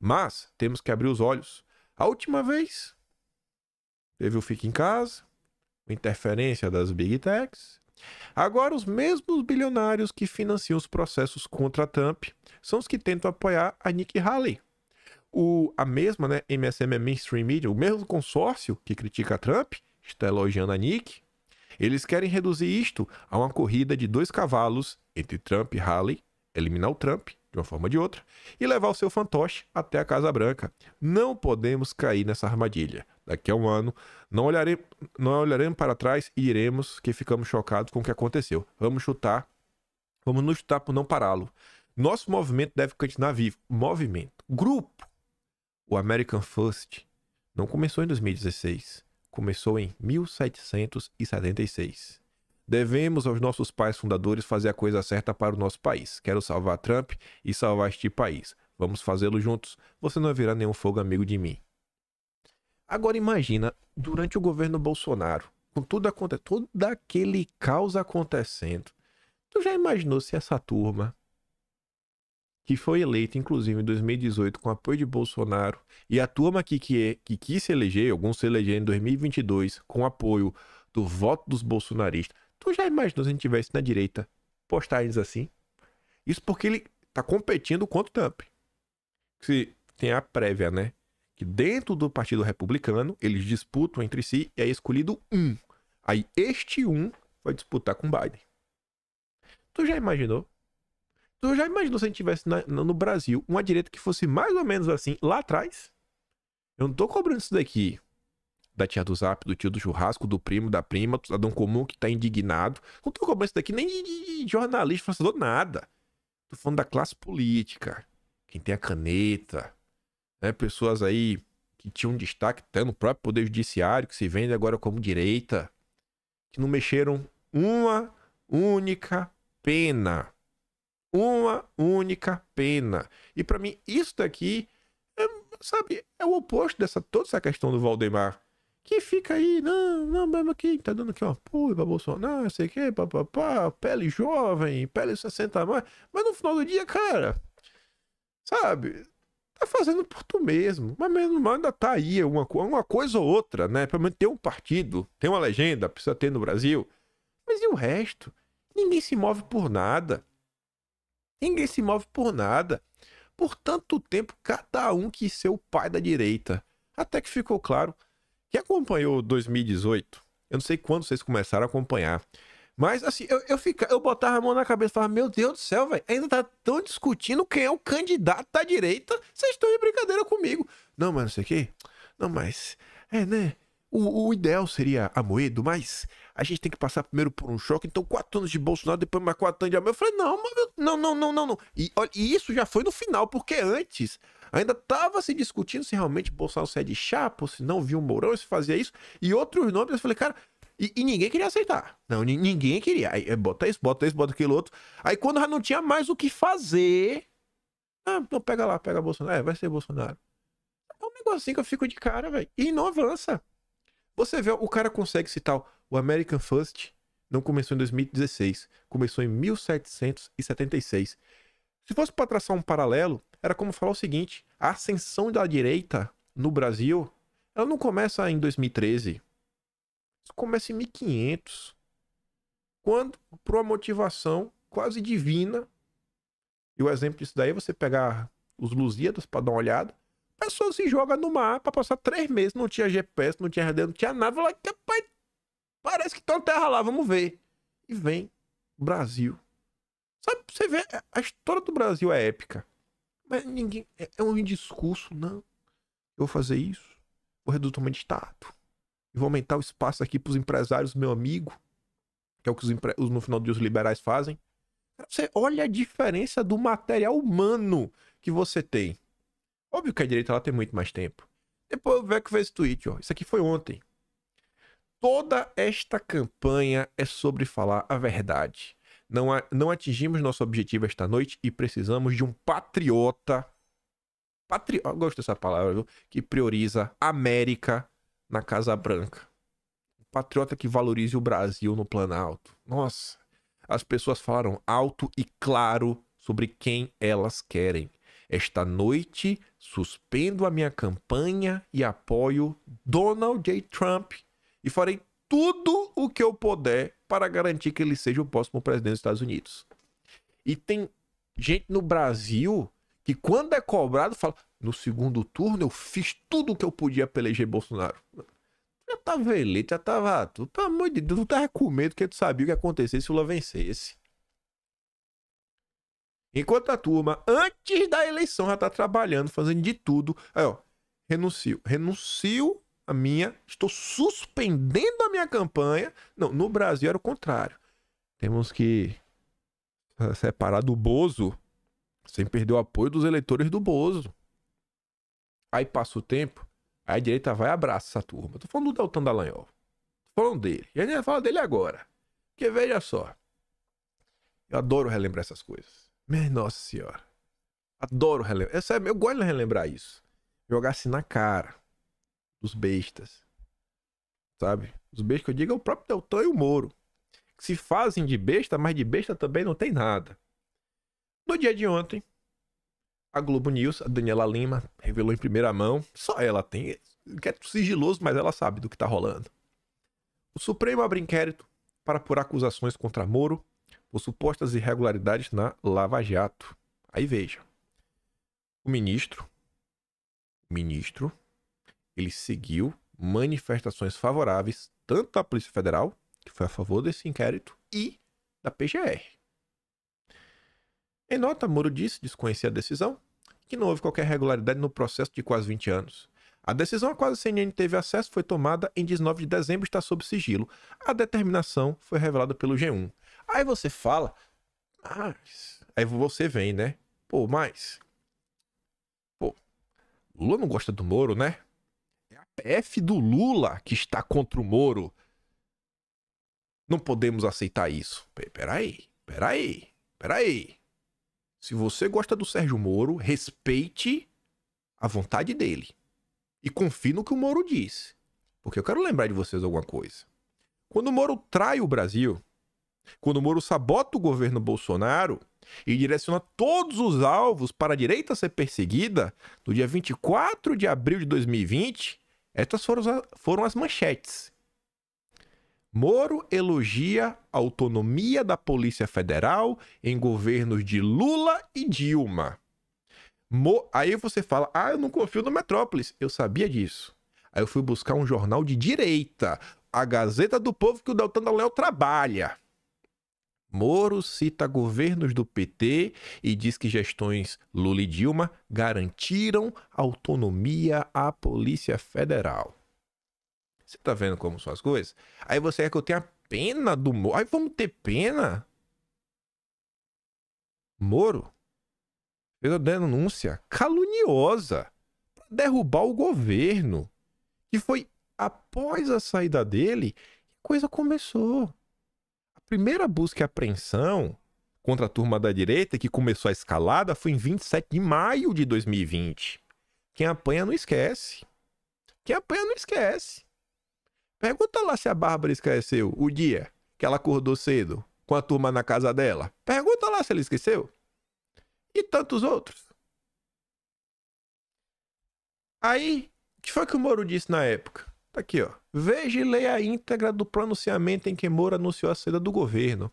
Mas temos que abrir os olhos. A última vez Teve o Fique em Casa, interferência das Big Techs. Agora, os mesmos bilionários que financiam os processos contra a Trump são os que tentam apoiar a Nick Haley. O, a mesma, né, MSM é Mainstream Media, o mesmo consórcio que critica a Trump, está elogiando a Nick. Eles querem reduzir isto a uma corrida de dois cavalos entre Trump e Haley, eliminar o Trump de uma forma ou de outra, e levar o seu fantoche até a Casa Branca. Não podemos cair nessa armadilha. Daqui a um ano, não olharemos, não olharemos para trás e iremos que ficamos chocados com o que aconteceu. Vamos chutar, vamos nos chutar por não pará-lo. Nosso movimento deve continuar vivo. Movimento. Grupo. O American First não começou em 2016, começou em 1776. Devemos aos nossos pais fundadores fazer a coisa certa para o nosso país. Quero salvar Trump e salvar este país. Vamos fazê-lo juntos. Você não virá nenhum fogo amigo de mim. Agora imagina, durante o governo Bolsonaro, com tudo aconte... todo aquele caos acontecendo, tu já imaginou se essa turma, que foi eleita inclusive em 2018 com apoio de Bolsonaro, e a turma que, que, que quis se eleger, alguns se elegeram em 2022 com apoio do voto dos bolsonaristas, Tu então já imaginou se a gente tivesse na direita postagens assim? Isso porque ele tá competindo contra o Trump. Se tem a prévia, né? Que dentro do Partido Republicano eles disputam entre si e é escolhido um. Aí este um vai disputar com Biden. Tu já imaginou? Tu já imaginou se a gente tivesse na, no Brasil uma direita que fosse mais ou menos assim lá atrás? Eu não tô cobrando isso daqui da tia do zap, do tio do churrasco, do primo, da prima, do cidadão comum que tá indignado. Não tô cobrando isso daqui nem de, de jornalista, fazendo nada. Tô falando da classe política, quem tem a caneta, né? Pessoas aí que tinham destaque até no próprio Poder Judiciário, que se vende agora como direita, que não mexeram uma única pena. Uma única pena. E para mim, isso daqui, é, sabe, é o oposto dessa toda essa questão do Valdemar que fica aí, não, não, mesmo aqui, tá dando aqui uma apoio pra Bolsonaro, sei o que, papapá, pele jovem, pele 60 mais, mas no final do dia, cara, sabe, tá fazendo por tu mesmo, mas mesmo ainda tá aí, uma, uma coisa ou outra, né, pelo menos tem um partido, tem uma legenda, precisa ter no Brasil, mas e o resto? Ninguém se move por nada, ninguém se move por nada, por tanto tempo, cada um que ser o pai da direita, até que ficou claro, que acompanhou 2018, eu não sei quando vocês começaram a acompanhar, mas assim, eu, eu, fica, eu botava a mão na cabeça e falava, meu Deus do céu, velho, ainda tá tão discutindo quem é o candidato da direita, vocês estão de brincadeira comigo. Não, mas não sei o quê. Não, mas. É, né? O, o ideal seria a Moedo, mas a gente tem que passar primeiro por um choque, então quatro anos de Bolsonaro, depois mais quatro anos de Amoedo. Eu falei, não, mas, não, não, não, não, não. E, olha, e isso já foi no final, porque antes Ainda estava se discutindo se realmente Bolsonaro se de chapa, se não viu o Mourão, se fazia isso, e outros nomes. Eu falei, cara, e, e, ninguém queria aceitar. Não, ninguém queria. Aí, é, bota isso, bota isso, bota aquilo outro. Aí quando já não tinha mais o que fazer. Ah, então pega lá, pega Bolsonaro. É, vai ser Bolsonaro. É um negocinho assim que eu fico de cara, velho. E não avança. Você vê, o cara consegue citar o American First. Não começou em 2016, começou em 1776. Se fosse para traçar um paralelo, era como falar o seguinte: a ascensão da direita no Brasil, ela não começa em 2013. Isso começa em 1500. Quando, por uma motivação quase divina, e o exemplo disso daí é você pegar os Lusíadas para dar uma olhada, a pessoa se joga no mar para passar três meses, não tinha GPS, não tinha RD, não tinha nada, lá, capaz, parece que tem uma terra lá, vamos ver. E vem Brasil Sabe, você vê, é, a história do Brasil é épica. Mas ninguém. É, é um discurso, não. Eu vou fazer isso, vou reduzir o tamanho de Estado. E vou aumentar o espaço aqui para os empresários, meu amigo. Que é o que os, empre... no final de os liberais fazem. Você olha a diferença do material humano que você tem. Óbvio que a direita ela tem muito mais tempo. Depois o que fez tweet, ó. Isso aqui foi ontem. Toda esta campanha é sobre falar a verdade. Não, a, não atingimos nosso objetivo esta noite e precisamos de um patriota. Patri... Eu gosto dessa palavra, viu? Que prioriza América na Casa Branca. Um patriota que valorize o Brasil no Planalto. Nossa, as pessoas falaram alto e claro sobre quem elas querem. Esta noite, suspendo a minha campanha e apoio Donald J. Trump e farei tudo o que eu puder para garantir que ele seja o próximo presidente dos Estados Unidos. E tem gente no Brasil que, quando é cobrado, fala: no segundo turno eu fiz tudo o que eu podia para eleger Bolsonaro. Já tava tá eleito, já tava. Ah, tu, pelo amor de Deus, tu tava com medo que tu sabia o que ia acontecer se o Lula vencesse. Enquanto a turma, antes da eleição, já tá trabalhando, fazendo de tudo. Aí, ó, renuncio. Renuncio a minha, estou suspendendo a minha campanha. Não, no Brasil era o contrário. Temos que separar do Bozo sem perder o apoio dos eleitores do Bozo. Aí passa o tempo, aí a direita vai e abraça essa turma. Tô falando do Deltan Dallagnol. Tô falando dele. E a gente vai falar dele agora. Porque veja só. Eu adoro relembrar essas coisas. Minha Nossa Senhora. Adoro relembrar. Eu, eu gosto de relembrar isso. Jogar assim na cara dos bestas. Sabe? Os bestas que eu digo é o próprio Deltan e o Moro. Que se fazem de besta, mas de besta também não tem nada. No dia de ontem, a Globo News, a Daniela Lima, revelou em primeira mão. Só ela tem. Que é sigiloso, mas ela sabe do que tá rolando. O Supremo abre inquérito para apurar acusações contra Moro por supostas irregularidades na Lava Jato. Aí veja. O ministro. O ministro ele seguiu manifestações favoráveis tanto da Polícia Federal, que foi a favor desse inquérito, e da PGR. Em nota, Moro disse desconhecer a decisão, que não houve qualquer regularidade no processo de quase 20 anos. A decisão a qual a CNN teve acesso foi tomada em 19 de dezembro e está sob sigilo. A determinação foi revelada pelo G1. Aí você fala, mas. Aí você vem, né? Pô, mas. Pô, Lula não gosta do Moro, né? PF do Lula que está contra o Moro. Não podemos aceitar isso. Peraí, peraí, peraí. Se você gosta do Sérgio Moro, respeite a vontade dele. E confie no que o Moro disse. Porque eu quero lembrar de vocês alguma coisa. Quando o Moro trai o Brasil, quando o Moro sabota o governo Bolsonaro e direciona todos os alvos para a direita ser perseguida, no dia 24 de abril de 2020, estas foram as, foram as manchetes. Moro elogia a autonomia da Polícia Federal em governos de Lula e Dilma. Mo... Aí você fala, ah, eu não confio no Metrópolis. Eu sabia disso. Aí eu fui buscar um jornal de direita, a Gazeta do Povo, que o Deltan Léo trabalha. Moro cita governos do PT e diz que gestões Lula e Dilma garantiram autonomia à Polícia Federal. Você tá vendo como são as coisas? Aí você quer que eu tenha pena do Moro. Aí vamos ter pena? Moro fez uma denúncia caluniosa para derrubar o governo. que foi após a saída dele que a coisa começou primeira busca e apreensão contra a turma da direita, que começou a escalada, foi em 27 de maio de 2020. Quem apanha não esquece. Quem apanha não esquece. Pergunta lá se a Bárbara esqueceu o dia que ela acordou cedo com a turma na casa dela. Pergunta lá se ela esqueceu. E tantos outros. Aí, o que foi que o Moro disse na época? Tá aqui, ó. Veja e leia a íntegra do pronunciamento em que Moro anunciou a saída do governo.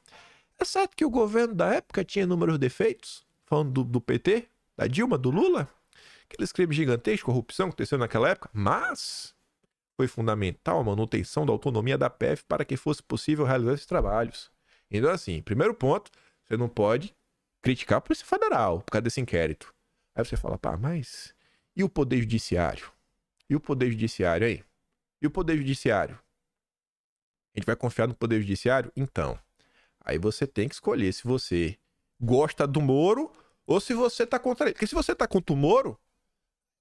É certo que o governo da época tinha inúmeros defeitos, falando do, do PT, da Dilma, do Lula, aqueles crimes gigantescos, corrupção que aconteceu naquela época, mas foi fundamental a manutenção da autonomia da PF para que fosse possível realizar esses trabalhos. Então, assim, primeiro ponto, você não pode criticar a Polícia Federal por causa desse inquérito. Aí você fala, pá, mas e o Poder Judiciário? E o Poder Judiciário aí? E o Poder Judiciário? A gente vai confiar no Poder Judiciário? Então, aí você tem que escolher se você gosta do Moro ou se você tá contra ele. Porque se você tá contra o Moro,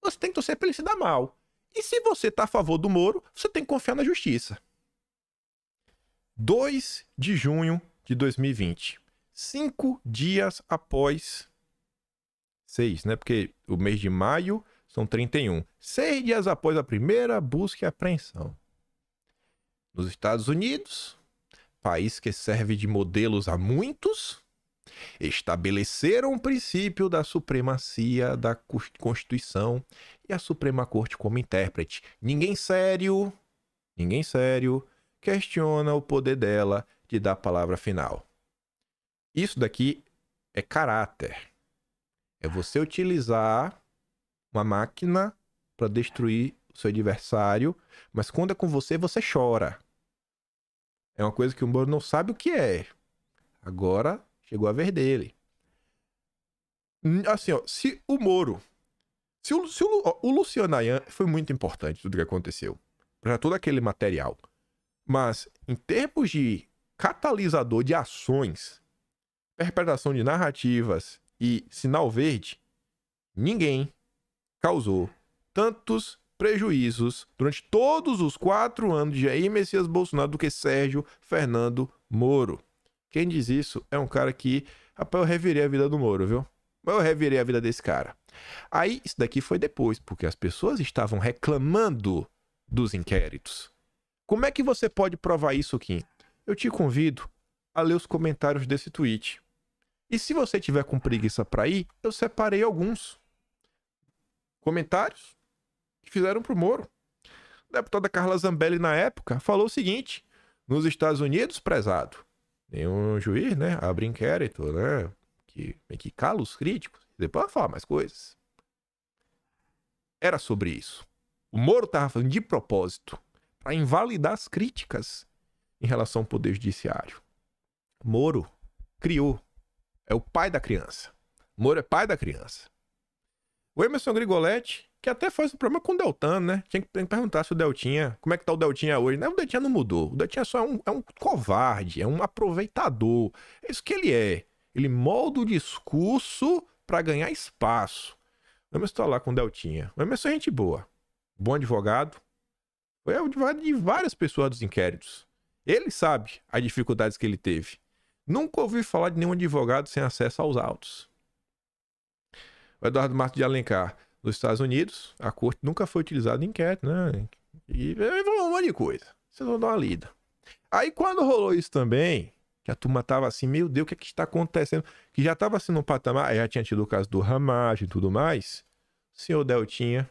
você tem que torcer pra ele se dar mal. E se você tá a favor do Moro, você tem que confiar na justiça. 2 de junho de 2020. Cinco dias após. Seis, né? Porque o mês de maio são 31. Seis dias após a primeira busca e apreensão. Nos Estados Unidos, país que serve de modelos a muitos, estabeleceram o princípio da supremacia da Constituição e a Suprema Corte como intérprete. Ninguém sério, ninguém sério questiona o poder dela de dar a palavra final. Isso daqui é caráter. É você utilizar uma máquina para destruir o seu adversário, mas quando é com você, você chora. É uma coisa que o Moro não sabe o que é. Agora chegou a ver dele. Assim, ó, se o Moro. Se o, se o, o Luciano Ayan foi muito importante tudo que aconteceu. Para todo aquele material. Mas, em termos de catalisador de ações, interpretação de narrativas e sinal verde, ninguém causou tantos prejuízos durante todos os quatro anos de Jair Messias Bolsonaro do que Sérgio Fernando Moro. Quem diz isso é um cara que, rapaz, eu revirei a vida do Moro, viu? Eu revirei a vida desse cara. Aí, isso daqui foi depois, porque as pessoas estavam reclamando dos inquéritos. Como é que você pode provar isso, Kim? Eu te convido a ler os comentários desse tweet. E se você tiver com preguiça para ir, eu separei alguns comentários que fizeram para o Moro. A deputada Carla Zambelli, na época, falou o seguinte: nos Estados Unidos, prezado, nenhum juiz né, abre inquérito, né? Que, que cala os críticos, depois fala mais coisas. Era sobre isso. O Moro estava falando de propósito para invalidar as críticas em relação ao poder judiciário. Moro criou, é o pai da criança. Moro é pai da criança. O Emerson Grigoletti, que até faz o um problema com o Deltano, né? Tinha que, que perguntar se o Deltinha, como é que tá o Deltinha hoje, Não, né? O Deltinha não mudou. O Deltinha só é um, é um covarde, é um aproveitador. É isso que ele é. Ele molda o discurso para ganhar espaço. O Emerson tá lá com o Deltinha. O Emerson é gente boa. Bom advogado. Foi advogado de várias pessoas dos inquéritos. Ele sabe as dificuldades que ele teve. Nunca ouvi falar de nenhum advogado sem acesso aos autos. O Eduardo mato de Alencar, nos Estados Unidos, a corte nunca foi utilizada em enquete, né? E é um monte de coisa. Vocês vão dar uma lida. Aí quando rolou isso também, que a turma tava assim, meu Deus, o que é que está acontecendo? Que já tava assim no patamar, aí já tinha tido o caso do Ramagem e tudo mais. O senhor Deltinha,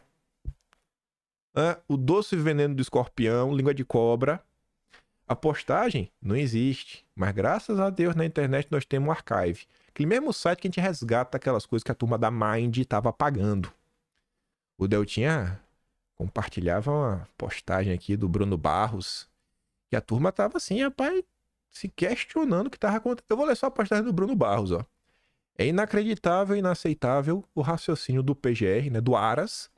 ah, o doce veneno do escorpião, língua de cobra. A postagem não existe, mas graças a Deus na internet nós temos um archive. Aquele mesmo site que a gente resgata aquelas coisas que a turma da Mind estava apagando. O Deltinha compartilhava uma postagem aqui do Bruno Barros, e a turma estava assim, rapaz, se questionando o que estava acontecendo. Eu vou ler só a postagem do Bruno Barros, ó. É inacreditável e inaceitável o raciocínio do PGR, né, do Aras,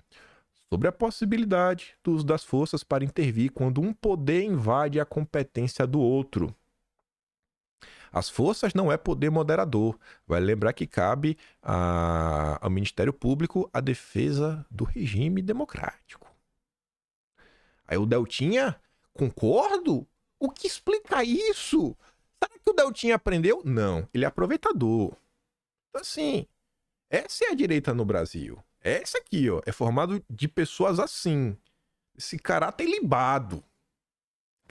sobre a possibilidade do uso das forças para intervir quando um poder invade a competência do outro. As forças não é poder moderador. Vai lembrar que cabe a, ao Ministério Público a defesa do regime democrático. Aí o Deltinha, concordo? O que explica isso? Será que o Deltinha aprendeu? Não, ele é aproveitador. Então, assim, essa é a direita no Brasil. Essa aqui, ó, é formado de pessoas assim. Esse caráter libado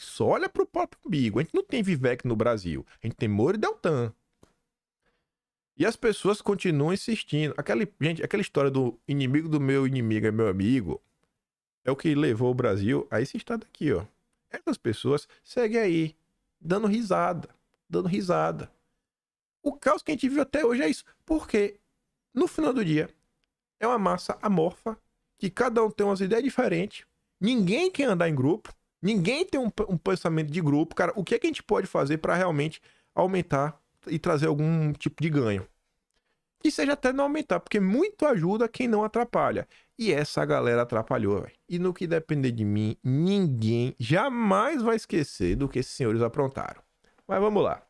só olha para o próprio umbigo. A gente não tem Vivek no Brasil. A gente tem Moro e Deltan. E as pessoas continuam insistindo. Aquela, gente, aquela história do inimigo do meu inimigo é meu amigo é o que levou o Brasil a esse estado aqui, ó. Essas pessoas seguem aí, dando risada, dando risada. O caos que a gente viu até hoje é isso. Porque, no final do dia, é uma massa amorfa que cada um tem umas ideias diferentes. Ninguém quer andar em grupo. Ninguém tem um, um pensamento de grupo, cara. O que é que a gente pode fazer para realmente aumentar e trazer algum tipo de ganho? E seja até não aumentar, porque muito ajuda quem não atrapalha. E essa galera atrapalhou, velho. E no que depender de mim, ninguém jamais vai esquecer do que esses senhores aprontaram. Mas vamos lá.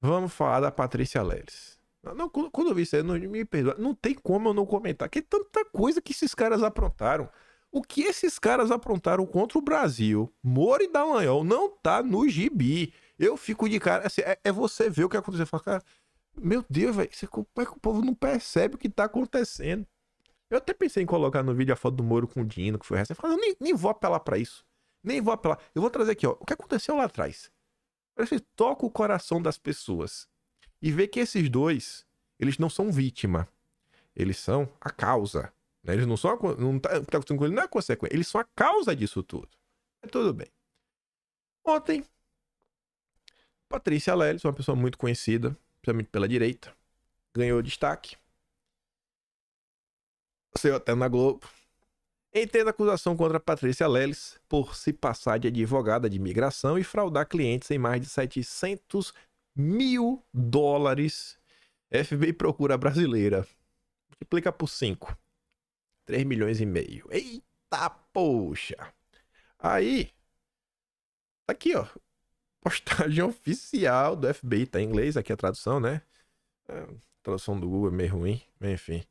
Vamos falar da Patrícia Leles. Não, quando, eu vi isso aí, não, me perdoa. Não tem como eu não comentar. Que é tanta coisa que esses caras aprontaram. O que esses caras aprontaram contra o Brasil, Moro e Dallagnol, não tá no gibi. Eu fico de cara. Assim, é, é, você ver o que aconteceu. Fala, cara, meu Deus, velho, como é que o povo não percebe o que tá acontecendo? Eu até pensei em colocar no vídeo a foto do Moro com o Dino, que foi recente. Falei, eu nem, nem vou apelar para isso. Nem vou apelar. Eu vou trazer aqui, ó, o que aconteceu lá atrás. Você toca o coração das pessoas e vê que esses dois, eles não são vítima. Eles são a causa. Né? Eles não são. Não tá, o que está acontecendo com ele não é consequência. Eles são é a causa disso tudo. É tudo bem. Ontem, Patrícia Lelis, uma pessoa muito conhecida, principalmente pela direita, ganhou destaque. Saiu até na Globo. Entenda acusação contra Patrícia Lelis por se passar de advogada de imigração e fraudar clientes em mais de 700 mil dólares. FBI procura brasileira. Multiplica por 5. 3 milhões e meio. Eita, poxa! Aí, tá aqui, ó. Postagem oficial do FBI, tá em inglês, aqui a tradução, né? A é, tradução do Google é meio ruim, mas enfim.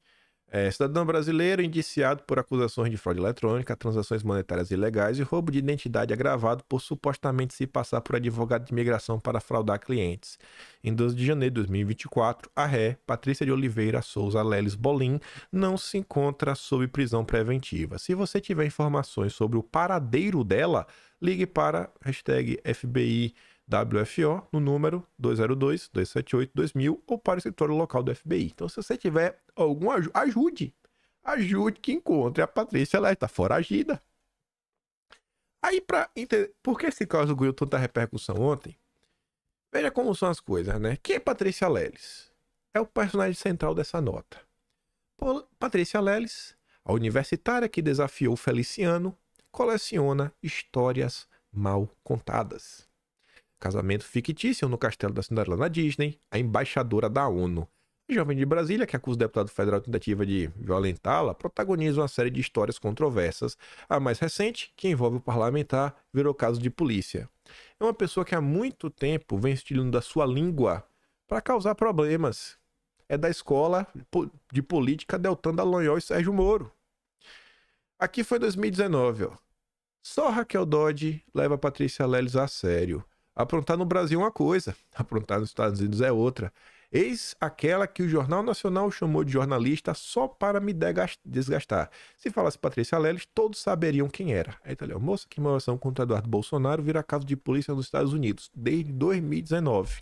É, cidadão brasileiro indiciado por acusações de fraude eletrônica, transações monetárias ilegais e roubo de identidade agravado por supostamente se passar por advogado de imigração para fraudar clientes. Em 12 de janeiro de 2024, a ré, Patrícia de Oliveira Souza Leles Bolim, não se encontra sob prisão preventiva. Se você tiver informações sobre o paradeiro dela, ligue para hashtag FBI WFO no número 202-278-2000 ou para o escritório local do FBI. Então, se você tiver algum aj ajude, ajude que encontre a Patrícia lá, está foragida. Aí, para entender por que esse caso ganhou tanta repercussão ontem, veja como são as coisas, né? Quem é Patrícia Leles? É o personagem central dessa nota. Por Patrícia Leles, a universitária que desafiou Feliciano, coleciona histórias mal contadas casamento fictício no castelo da Cinderela na Disney, a embaixadora da ONU. A jovem de Brasília, que acusa o deputado federal de tentativa de violentá-la, protagoniza uma série de histórias controversas. A mais recente, que envolve o parlamentar, virou caso de polícia. É uma pessoa que há muito tempo vem estilando da sua língua para causar problemas. É da escola de política Deltan Dallagnol e Sérgio Moro. Aqui foi 2019, ó. Só Raquel é Dodge leva Patrícia Leles a sério. Aprontar no Brasil é uma coisa, aprontar nos Estados Unidos é outra. Eis aquela que o Jornal Nacional chamou de jornalista só para me desgastar. Se falasse Patrícia Leles, todos saberiam quem era. A italiana tá moça que moração contra Eduardo Bolsonaro vira caso de polícia nos Estados Unidos desde 2019.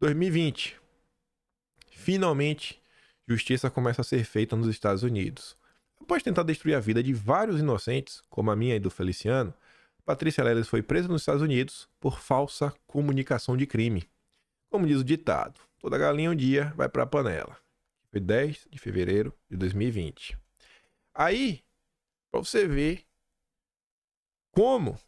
2020. Finalmente, justiça começa a ser feita nos Estados Unidos. Após tentar destruir a vida de vários inocentes, como a minha e do Feliciano, Patrícia Lelis foi presa nos Estados Unidos por falsa comunicação de crime. Como diz o ditado, toda galinha um dia vai para a panela. Foi 10 de fevereiro de 2020. Aí, para você ver como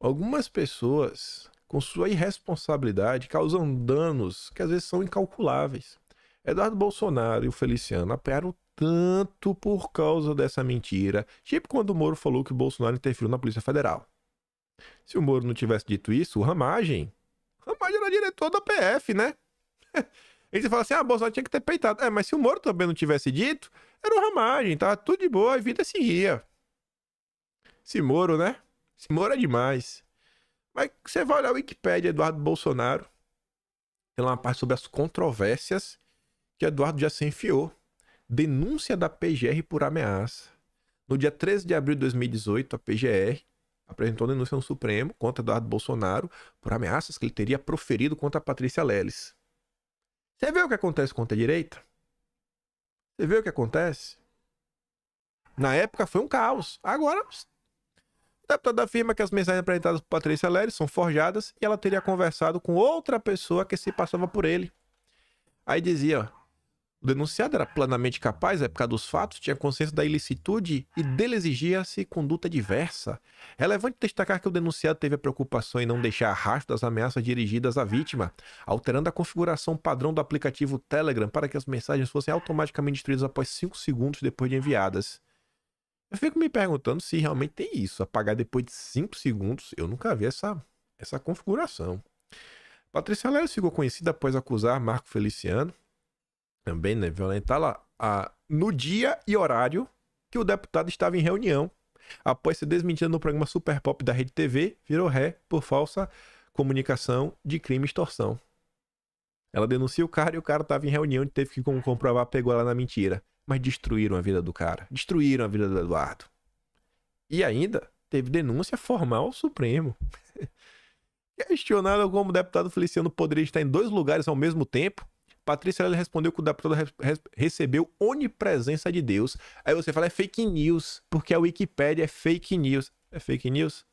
algumas pessoas, com sua irresponsabilidade, causam danos que às vezes são incalculáveis. Eduardo Bolsonaro e o Feliciano apoiaram tanto por causa dessa mentira, tipo quando o Moro falou que o Bolsonaro interferiu na Polícia Federal. Se o Moro não tivesse dito isso, o Ramagem. O Ramagem era diretor da PF, né? E você fala assim: ah, Bolsonaro tinha que ter peitado. É, mas se o Moro também não tivesse dito, era o Ramagem, tá? tudo de boa, a vida seguia. Se Moro, né? Se Moro é demais. Mas você vai olhar a Wikipédia, Eduardo Bolsonaro. Tem lá uma parte sobre as controvérsias que Eduardo já se enfiou denúncia da PGR por ameaça. No dia 13 de abril de 2018, a PGR apresentou denúncia no Supremo contra Eduardo Bolsonaro por ameaças que ele teria proferido contra a Patrícia Leles. Você vê o que acontece contra a direita? Você vê o que acontece? Na época foi um caos. Agora, o deputado afirma que as mensagens apresentadas por Patrícia Leles são forjadas e ela teria conversado com outra pessoa que se passava por ele. Aí dizia, ó, o denunciado era plenamente capaz, à época dos fatos, tinha consciência da ilicitude e dele exigia-se conduta diversa. É relevante destacar que o denunciado teve a preocupação em não deixar rastro das ameaças dirigidas à vítima, alterando a configuração padrão do aplicativo Telegram para que as mensagens fossem automaticamente destruídas após 5 segundos depois de enviadas. Eu fico me perguntando se realmente tem isso. Apagar depois de 5 segundos, eu nunca vi essa, essa configuração. Patrícia Leles ficou conhecida após acusar Marco Feliciano, também, né? Violentá-la tá a, no dia e horário que o deputado estava em reunião. Após ser desmentido no programa Super Pop da Rede TV, virou ré por falsa comunicação de crime e extorsão. Ela denuncia o cara e o cara estava em reunião e teve que comprovar, pegou ela na mentira. Mas destruíram a vida do cara. Destruíram a vida do Eduardo. E ainda teve denúncia formal ao Supremo. Questionado como o deputado Feliciano poderia estar em dois lugares ao mesmo tempo, Patrícia ela respondeu que o deputado re recebeu onipresença de Deus. Aí você fala, é fake news, porque a Wikipédia é fake news. É fake news?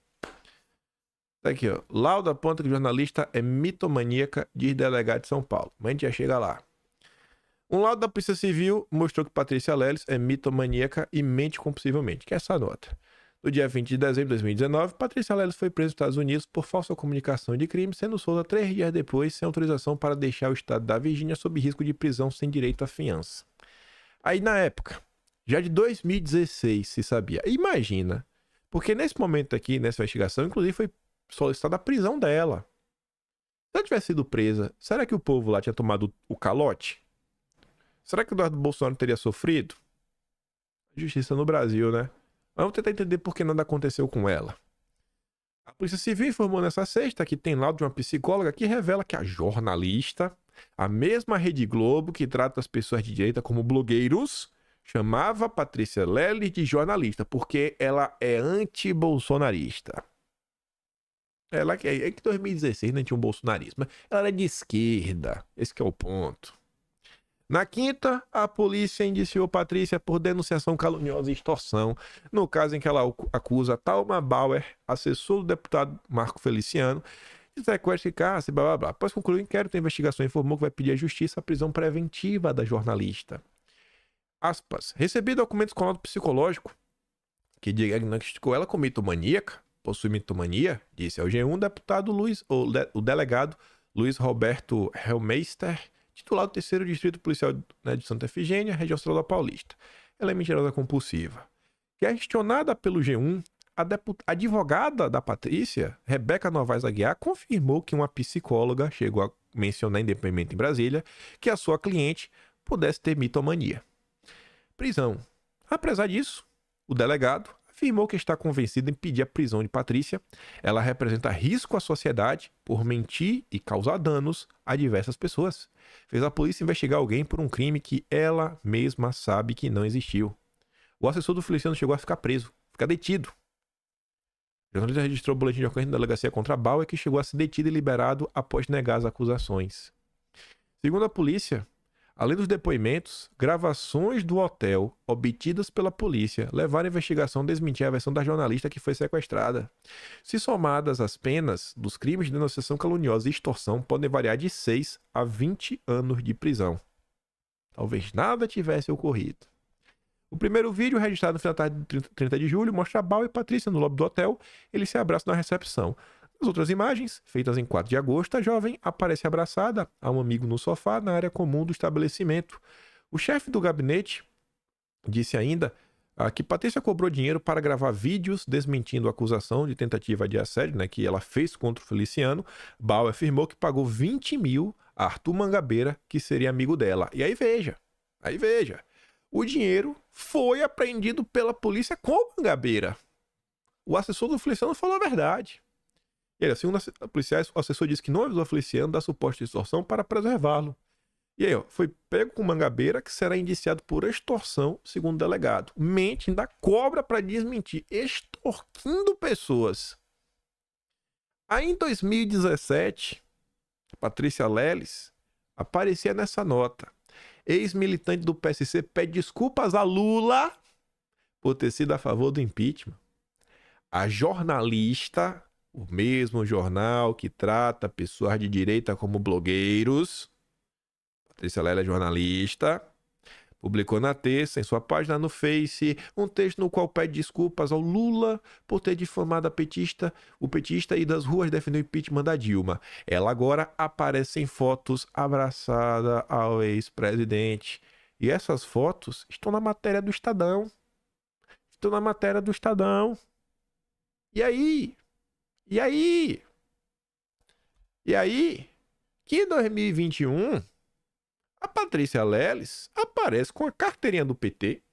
Tá aqui, ó. Lauda aponta que o jornalista é mitomaníaca, diz delegado de São Paulo. Mas a gente já chega lá. Um laudo da Polícia Civil mostrou que Patrícia Leles é mitomaníaca e mente compulsivamente, que é essa nota. No dia 20 de dezembro de 2019, Patrícia Leles foi presa nos Estados Unidos por falsa comunicação de crime, sendo solta três dias depois, sem autorização para deixar o estado da Virgínia sob risco de prisão sem direito à fiança. Aí, na época, já de 2016 se sabia. Imagina, porque nesse momento aqui, nessa investigação, inclusive foi solicitada a prisão dela. Se ela tivesse sido presa, será que o povo lá tinha tomado o calote? Será que o Eduardo Bolsonaro teria sofrido? Justiça no Brasil, né? Vamos tentar entender por que nada aconteceu com ela. A Polícia Civil informou nessa sexta que tem laudo de uma psicóloga que revela que a jornalista, a mesma Rede Globo que trata as pessoas de direita como blogueiros, chamava Patrícia Lely de jornalista porque ela é anti-bolsonarista. Ela é, é que 2016 não né, tinha um bolsonarismo, ela é de esquerda. Esse é o ponto. Na quinta, a polícia indiciou Patrícia por denunciação caluniosa e extorsão, no caso em que ela acusa Talma Bauer, assessor do deputado Marco Feliciano, de sequestro e cárcere, blá blá blá. Após concluir o inquérito, a investigação informou que vai pedir à justiça a prisão preventiva da jornalista. Aspas. Recebi documentos com laudo psicológico que diagnosticou ela como mitomaníaca, possui mitomania, disse ao G1 deputado Luiz, ou de, o delegado Luiz Roberto Helmeister titular do terceiro distrito policial né, de Santa Efigênia, região central da Paulista. Ela é mentirosa compulsiva. Questionada pelo G1, a advogada da Patrícia, Rebeca Novaes Aguiar, confirmou que uma psicóloga chegou a mencionar independente em Brasília que a sua cliente pudesse ter mitomania. Prisão. Apesar disso, o delegado afirmou que está convencida em pedir a prisão de Patrícia. Ela representa risco à sociedade por mentir e causar danos a diversas pessoas. Fez a polícia investigar alguém por um crime que ela mesma sabe que não existiu. O assessor do Feliciano chegou a ficar preso, ficar detido. O jornalista registrou o boletim de ocorrência da delegacia contra Bauer, que chegou a ser detido e liberado após negar as acusações. Segundo a polícia, Além dos depoimentos, gravações do hotel obtidas pela polícia levaram a investigação a desmentir a versão da jornalista que foi sequestrada. Se somadas as penas dos crimes de denunciação caluniosa e extorsão, podem variar de 6 a 20 anos de prisão. Talvez nada tivesse ocorrido. O primeiro vídeo, registrado no final da tarde de 30 de julho, mostra Bal e Patrícia no lobby do hotel. Eles se abraçam na recepção. As outras imagens, feitas em 4 de agosto, a jovem aparece abraçada a um amigo no sofá na área comum do estabelecimento. O chefe do gabinete disse ainda ah, que Patrícia cobrou dinheiro para gravar vídeos desmentindo a acusação de tentativa de assédio né, que ela fez contra o Feliciano. Bauer afirmou que pagou 20 mil a Arthur Mangabeira, que seria amigo dela. E aí veja, aí veja, o dinheiro foi apreendido pela polícia com Mangabeira. O assessor do Feliciano falou a verdade segundo assim, um policiais, o assessor disse que não avisou Feliciano da suposta extorsão para preservá-lo. E aí, ó, foi pego com mangabeira que será indiciado por extorsão, segundo o delegado. Mente ainda cobra para desmentir, extorquindo pessoas. Aí em 2017, Patrícia Leles aparecia nessa nota. Ex-militante do PSC pede desculpas a Lula por ter sido a favor do impeachment. A jornalista o mesmo jornal que trata pessoas de direita como blogueiros. Patrícia Lela é jornalista. Publicou na terça, em sua página no Face, um texto no qual pede desculpas ao Lula por ter difamado a petista, o petista e das ruas defendeu o impeachment da Dilma. Ela agora aparece em fotos abraçada ao ex-presidente. E essas fotos estão na matéria do Estadão. Estão na matéria do Estadão. E aí, e aí? E aí? Que em 2021 a Patrícia Leles aparece com a carteirinha do PT,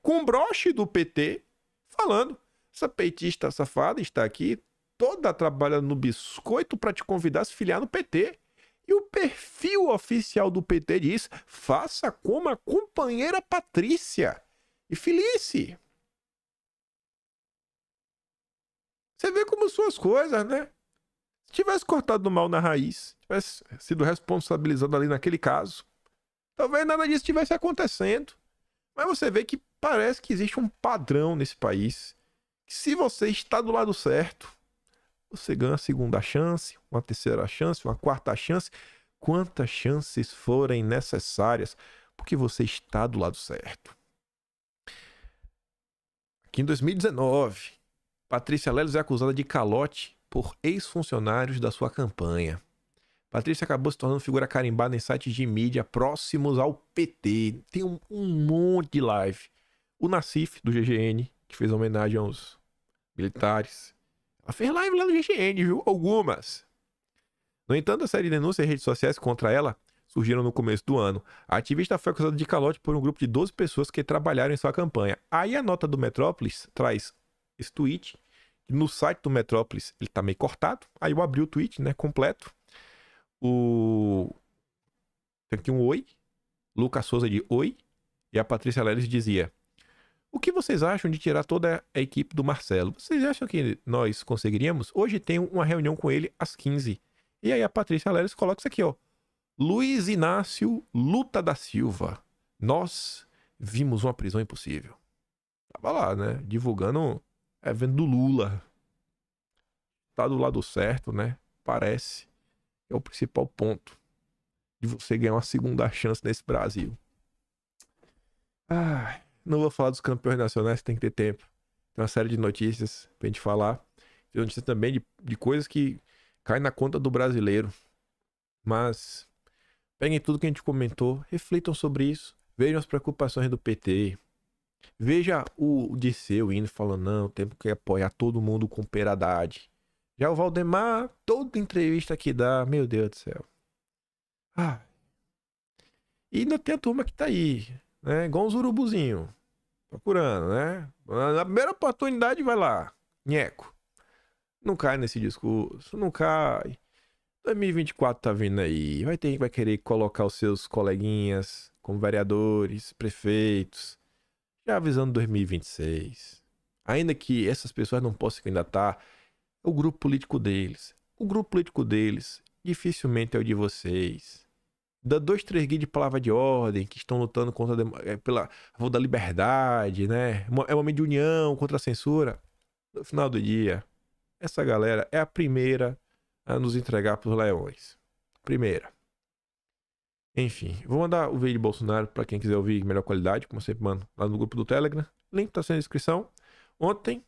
com o broche do PT, falando: essa petista safada está aqui toda trabalhando no biscoito para te convidar a se filiar no PT. E o perfil oficial do PT diz: faça como a companheira Patrícia e felice. Você vê como são as coisas, né? Se tivesse cortado o mal na raiz, tivesse sido responsabilizado ali naquele caso, talvez nada disso tivesse acontecendo. Mas você vê que parece que existe um padrão nesse país. Que se você está do lado certo, você ganha a segunda chance, uma terceira chance, uma quarta chance, quantas chances forem necessárias, porque você está do lado certo. Aqui em 2019, Patrícia Lelos é acusada de calote por ex-funcionários da sua campanha. Patrícia acabou se tornando figura carimbada em sites de mídia próximos ao PT. Tem um, um monte de live. O Nacif, do GGN, que fez homenagem aos militares. Ela fez live lá no GGN, viu? Algumas. No entanto, a série de denúncias em redes sociais contra ela surgiram no começo do ano. A ativista foi acusada de calote por um grupo de 12 pessoas que trabalharam em sua campanha. Aí a nota do Metrópolis traz esse tweet. No site do Metrópolis ele tá meio cortado. Aí eu abri o tweet, né? Completo. O. Tem aqui um oi. Lucas Souza de oi. E a Patrícia Leles dizia: O que vocês acham de tirar toda a equipe do Marcelo? Vocês acham que nós conseguiríamos? Hoje tem uma reunião com ele às 15. E aí a Patrícia Leles coloca isso aqui, ó. Luiz Inácio Luta da Silva. Nós vimos uma prisão impossível. Tava lá, né? Divulgando é vendo do Lula. Tá do lado certo, né? Parece. É o principal ponto de você ganhar uma segunda chance nesse Brasil. Ah, não vou falar dos campeões nacionais, tem que ter tempo. Tem uma série de notícias pra gente falar. Tem notícias também de, de coisas que caem na conta do brasileiro. Mas peguem tudo que a gente comentou, reflitam sobre isso, vejam as preocupações do PT, Veja o Disseu indo falando, não, temos que apoiar todo mundo com peradade. Já o Valdemar, toda entrevista que dá, meu Deus do céu. Ah. E ainda tem a turma que tá aí, né? Igual uns urubuzinhos, Procurando, né? Na primeira oportunidade vai lá. Nheco. Não cai nesse discurso, não cai. 2024 tá vindo aí. Vai ter que vai querer colocar os seus coleguinhas como vereadores, prefeitos já avisando 2026. Ainda que essas pessoas não possam ainda candidatar, é o grupo político deles. O grupo político deles dificilmente é o de vocês. Dá dois, três guias de palavra de ordem que estão lutando contra a, é, pela a da liberdade, né? É um momento de união contra a censura. No final do dia, essa galera é a primeira a nos entregar para os leões. Primeira. Enfim, vou mandar o vídeo de Bolsonaro para quem quiser ouvir melhor qualidade, como sempre mando lá no grupo do Telegram. Link tá na descrição. Ontem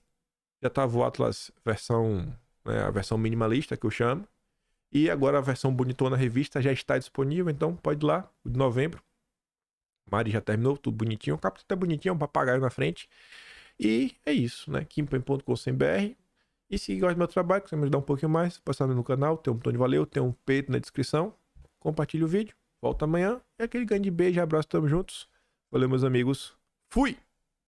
já tava tá o Atlas versão, né, a versão minimalista que eu chamo. E agora a versão bonitona revista já está disponível, então pode ir lá, o de novembro. Mari já terminou, tudo bonitinho. O capítulo tá bonitinho, é um papagaio na frente. E é isso, né? kimpen.com.br. E se gosta do meu trabalho, quiser me ajudar um pouquinho mais, passar no canal, tem um botão de valeu, tem um peito na descrição. Compartilhe o vídeo. Volta amanhã. É aquele grande beijo, abraço, tamo juntos. Valeu, meus amigos. Fui!